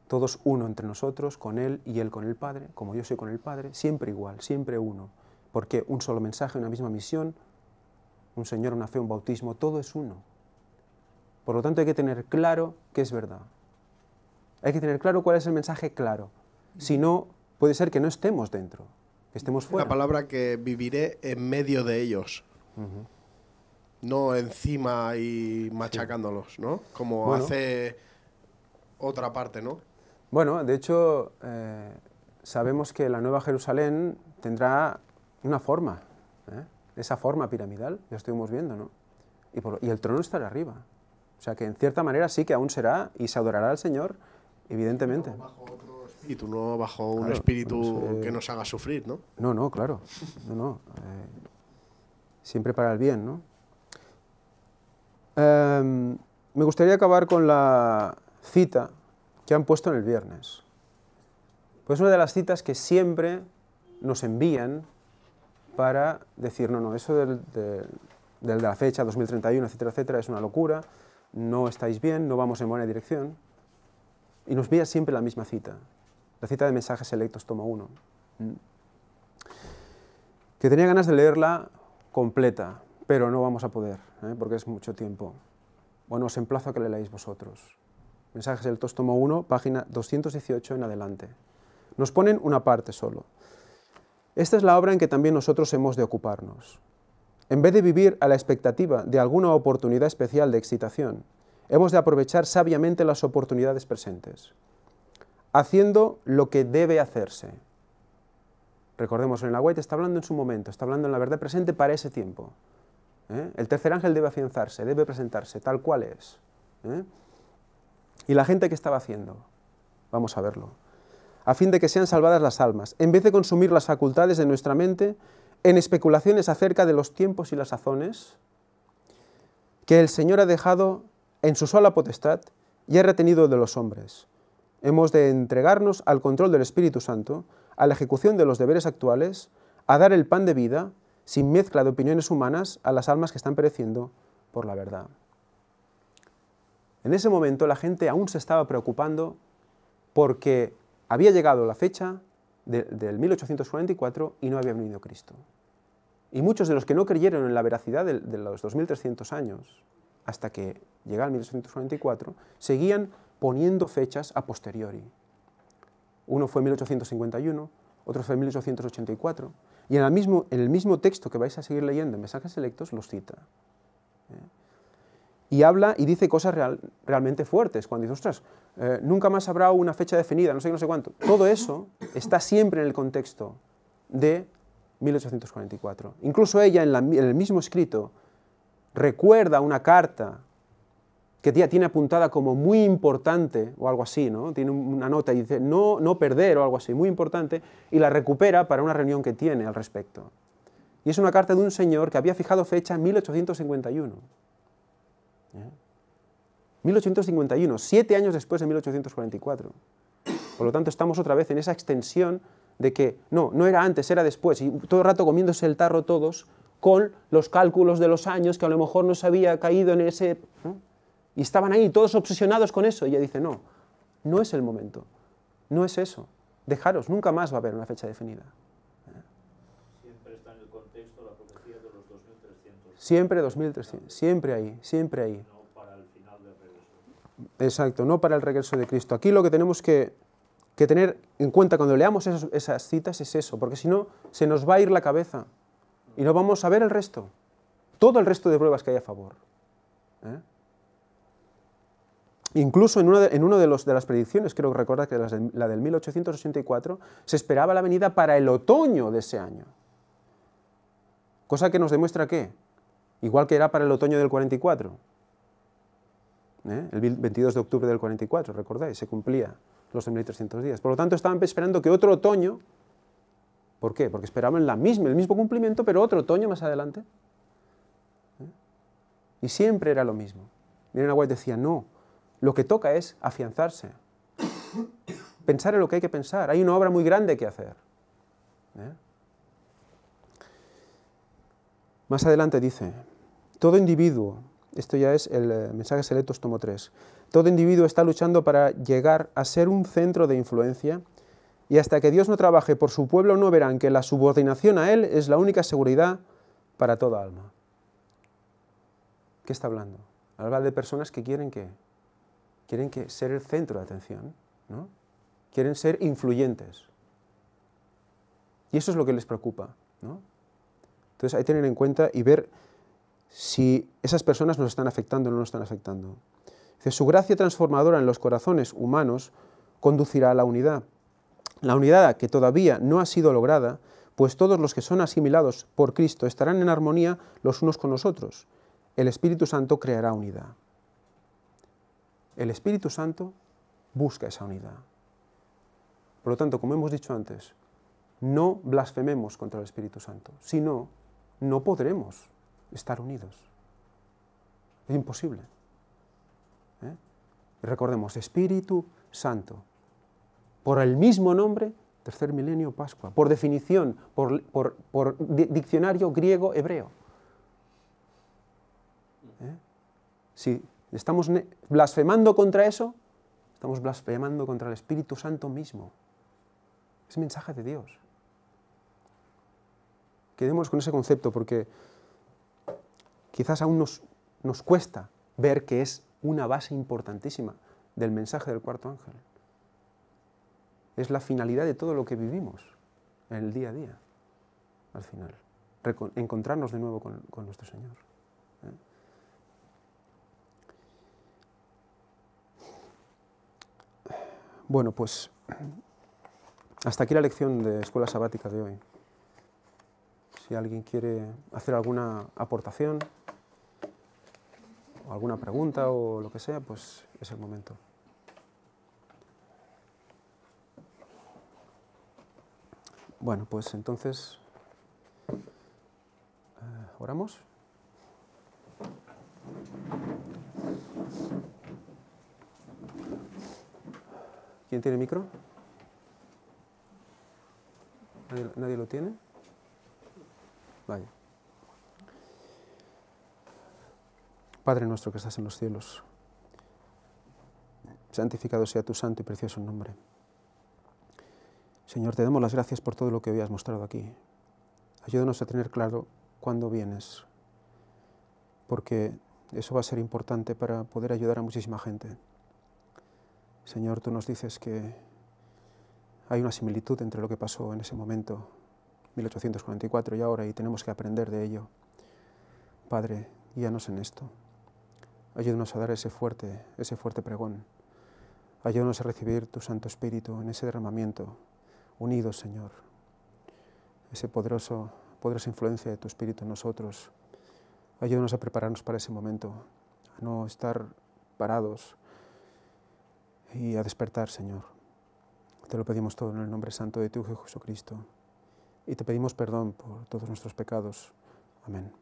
Todos uno entre nosotros, con Él y Él con el Padre, como yo soy con el Padre, siempre igual, siempre uno porque un solo mensaje, una misma misión, un Señor, una fe, un bautismo, todo es uno. Por lo tanto, hay que tener claro que es verdad. Hay que tener claro cuál es el mensaje claro. Si no, puede ser que no estemos dentro, que estemos fuera. La palabra que viviré en medio de ellos. No encima y machacándolos, ¿no? Como hace otra parte, ¿no? Bueno, de hecho, eh, sabemos que la Nueva Jerusalén tendrá una forma, ¿eh? esa forma piramidal, ya estuvimos viendo, ¿no? Y, el trono estará arriba. O sea que en cierta manera sí que aún será y se adorará al Señor, evidentemente. bajo otro y tú no bajo un espíritu que nos haga sufrir, ¿no? No, no, claro. No, no. Eh, siempre para el bien, ¿no? Em, me gustaría acabar con la cita que han puesto en el viernes. Pues una de las citas que siempre nos envían para decir, no, no, eso del, de, la fecha 2031, etcétera, etcétera, es una locura, no estáis bien, no vamos en buena dirección. Y nos vía siempre la misma cita, la cita de mensajes electos toma uno. Que tenía ganas de leerla completa, pero no vamos a poder, ¿eh? porque es mucho tiempo. Bueno, os emplazo a que le leáis vosotros. Mensajes selectos, tomo 1, página 218 en adelante. Nos ponen una parte solo. Esta es la obra en que también nosotros hemos de ocuparnos. En vez de vivir a la expectativa de alguna oportunidad especial de excitación, hemos de aprovechar sabiamente las oportunidades presentes, haciendo lo que debe hacerse. Recordemos, en la White está hablando en su momento, está hablando en la verdad presente para ese tiempo. ¿eh? El tercer ángel debe afianzarse, debe presentarse, tal cual es. ¿eh? ¿Y la gente que estaba haciendo? Vamos a verlo a fin de que sean salvadas las almas, en vez de consumir las facultades de nuestra mente en especulaciones acerca de los tiempos y las sazones que el Señor ha dejado en su sola potestad y ha retenido de los hombres. Hemos de entregarnos al control del Espíritu Santo, a la ejecución de los deberes actuales, a dar el pan de vida, sin mezcla de opiniones humanas, a las almas que están pereciendo por la verdad. En ese momento la gente aún se estaba preocupando porque había llegado la fecha del 1844 y no había venido Cristo. Y muchos de los que no creyeron en la veracidad de, los 2300 años, hasta que llega el 1844, seguían poniendo fechas a posteriori. Uno fue 1851, otro fue 1884, y en el mismo, el mismo texto que vais a seguir leyendo en mensajes selectos los cita y habla y dice cosas realmente fuertes, cuando dice, ostras, eh, nunca más habrá una fecha definida, no sé qué, no sé cuánto. Todo eso está siempre en el contexto de 1844. Incluso ella en, el mismo escrito recuerda una carta que tía tiene apuntada como muy importante o algo así, ¿no? Tiene una nota y dice no, no perder o algo así, muy importante, y la recupera para una reunión que tiene al respecto. Y es una carta de un señor que había fijado fecha en 1851. 1851, siete años después de 1844. Por lo tanto, estamos otra vez en esa extensión de que no, no era antes, era después, y todo el rato comiéndose el tarro todos con los cálculos de los años que a lo mejor no se había caído en ese... Y estaban ahí todos obsesionados con eso, y ella dice, no, no es el momento, no es eso, dejaros, nunca más va a haber una fecha definida. Siempre 2.300, siempre ahí, siempre ahí. Exacto, no para el regreso de Cristo. Aquí lo que tenemos que, tener en cuenta cuando leamos esas, citas es eso, porque si no, se nos va a ir la cabeza y no vamos a ver el resto, todo el resto de pruebas que hay a favor. ¿eh? Incluso en una, de, en uno de, los, de las predicciones, creo recordar que las que la del 1884, se esperaba la venida para el otoño de ese año. Cosa que nos demuestra que igual que era para el otoño del 44. ¿Eh? El 22 de octubre del 44, recordáis, se cumplía los 1.300 días. Por lo tanto, estaban esperando que otro otoño, ¿por qué? Porque esperaban la misma, el mismo cumplimiento, pero otro otoño más adelante. ¿Eh? Y siempre era lo mismo. Miren, White decía, no, lo que toca es afianzarse, pensar en lo que hay que pensar. Hay una obra muy grande que hacer. ¿Eh? Más adelante dice, todo individuo, esto ya es el eh, mensaje selectos tomo 3, todo individuo está luchando para llegar a ser un centro de influencia y hasta que Dios no trabaje por su pueblo no verán que la subordinación a Él es la única seguridad para toda alma. ¿Qué está hablando? Habla de personas que quieren que quieren que ser el centro de atención, ¿no? Quieren ser influyentes. Y eso es lo que les preocupa, ¿no? Entonces hay que tener en cuenta y ver si esas personas nos están afectando o no nos están afectando. su gracia transformadora en los corazones humanos conducirá a la unidad. La unidad que todavía no ha sido lograda, pues todos los que son asimilados por Cristo estarán en armonía los unos con los otros. El Espíritu Santo creará unidad. El Espíritu Santo busca esa unidad. Por lo tanto, como hemos dicho antes, no blasfememos contra el Espíritu Santo, sino no podremos estar unidos. Es imposible. ¿eh? Recordemos, Espíritu Santo, por el mismo nombre, tercer milenio Pascua, por definición, por, diccionario griego-hebreo. ¿eh? Si estamos blasfemando contra eso, estamos blasfemando contra el Espíritu Santo mismo. Es mensaje de Dios. Quedemos con ese concepto porque quizás aún nos, nos cuesta ver que es una base importantísima del mensaje del cuarto ángel. Es la finalidad de todo lo que vivimos en el día a día, al final. encontrarnos de nuevo con, nuestro Señor. ¿eh? Bueno, pues hasta aquí la lección de Escuela Sabática de hoy si alguien quiere hacer alguna aportación, o alguna pregunta o lo que sea, pues es el momento. Bueno, pues entonces, eh, ¿oramos? ¿Quién tiene micro? ¿Nadie, nadie lo tiene? Vaya. Padre nuestro que estás en los cielos, santificado sea tu santo y precioso nombre. Señor, te damos las gracias por todo lo que hoy has mostrado aquí. Ayúdanos a tener claro cuándo vienes, porque eso va a ser importante para poder ayudar a muchísima gente. Señor, tú nos dices que hay una similitud entre lo que pasó en ese momento 1844 y ahora y tenemos que aprender de ello. Padre, guíanos en esto. Ayúdanos a dar ese fuerte, ese fuerte pregón. Ayúdanos a recibir tu Santo Espíritu en ese derramamiento, unidos, Señor. Ese poderoso, poderosa influencia de tu Espíritu en nosotros. Ayúdanos a prepararnos para ese momento, a no estar parados y a despertar, Señor. Te lo pedimos todo en el nombre santo de tu Hijo Jesucristo y te pedimos perdón por todos nuestros pecados. Amén.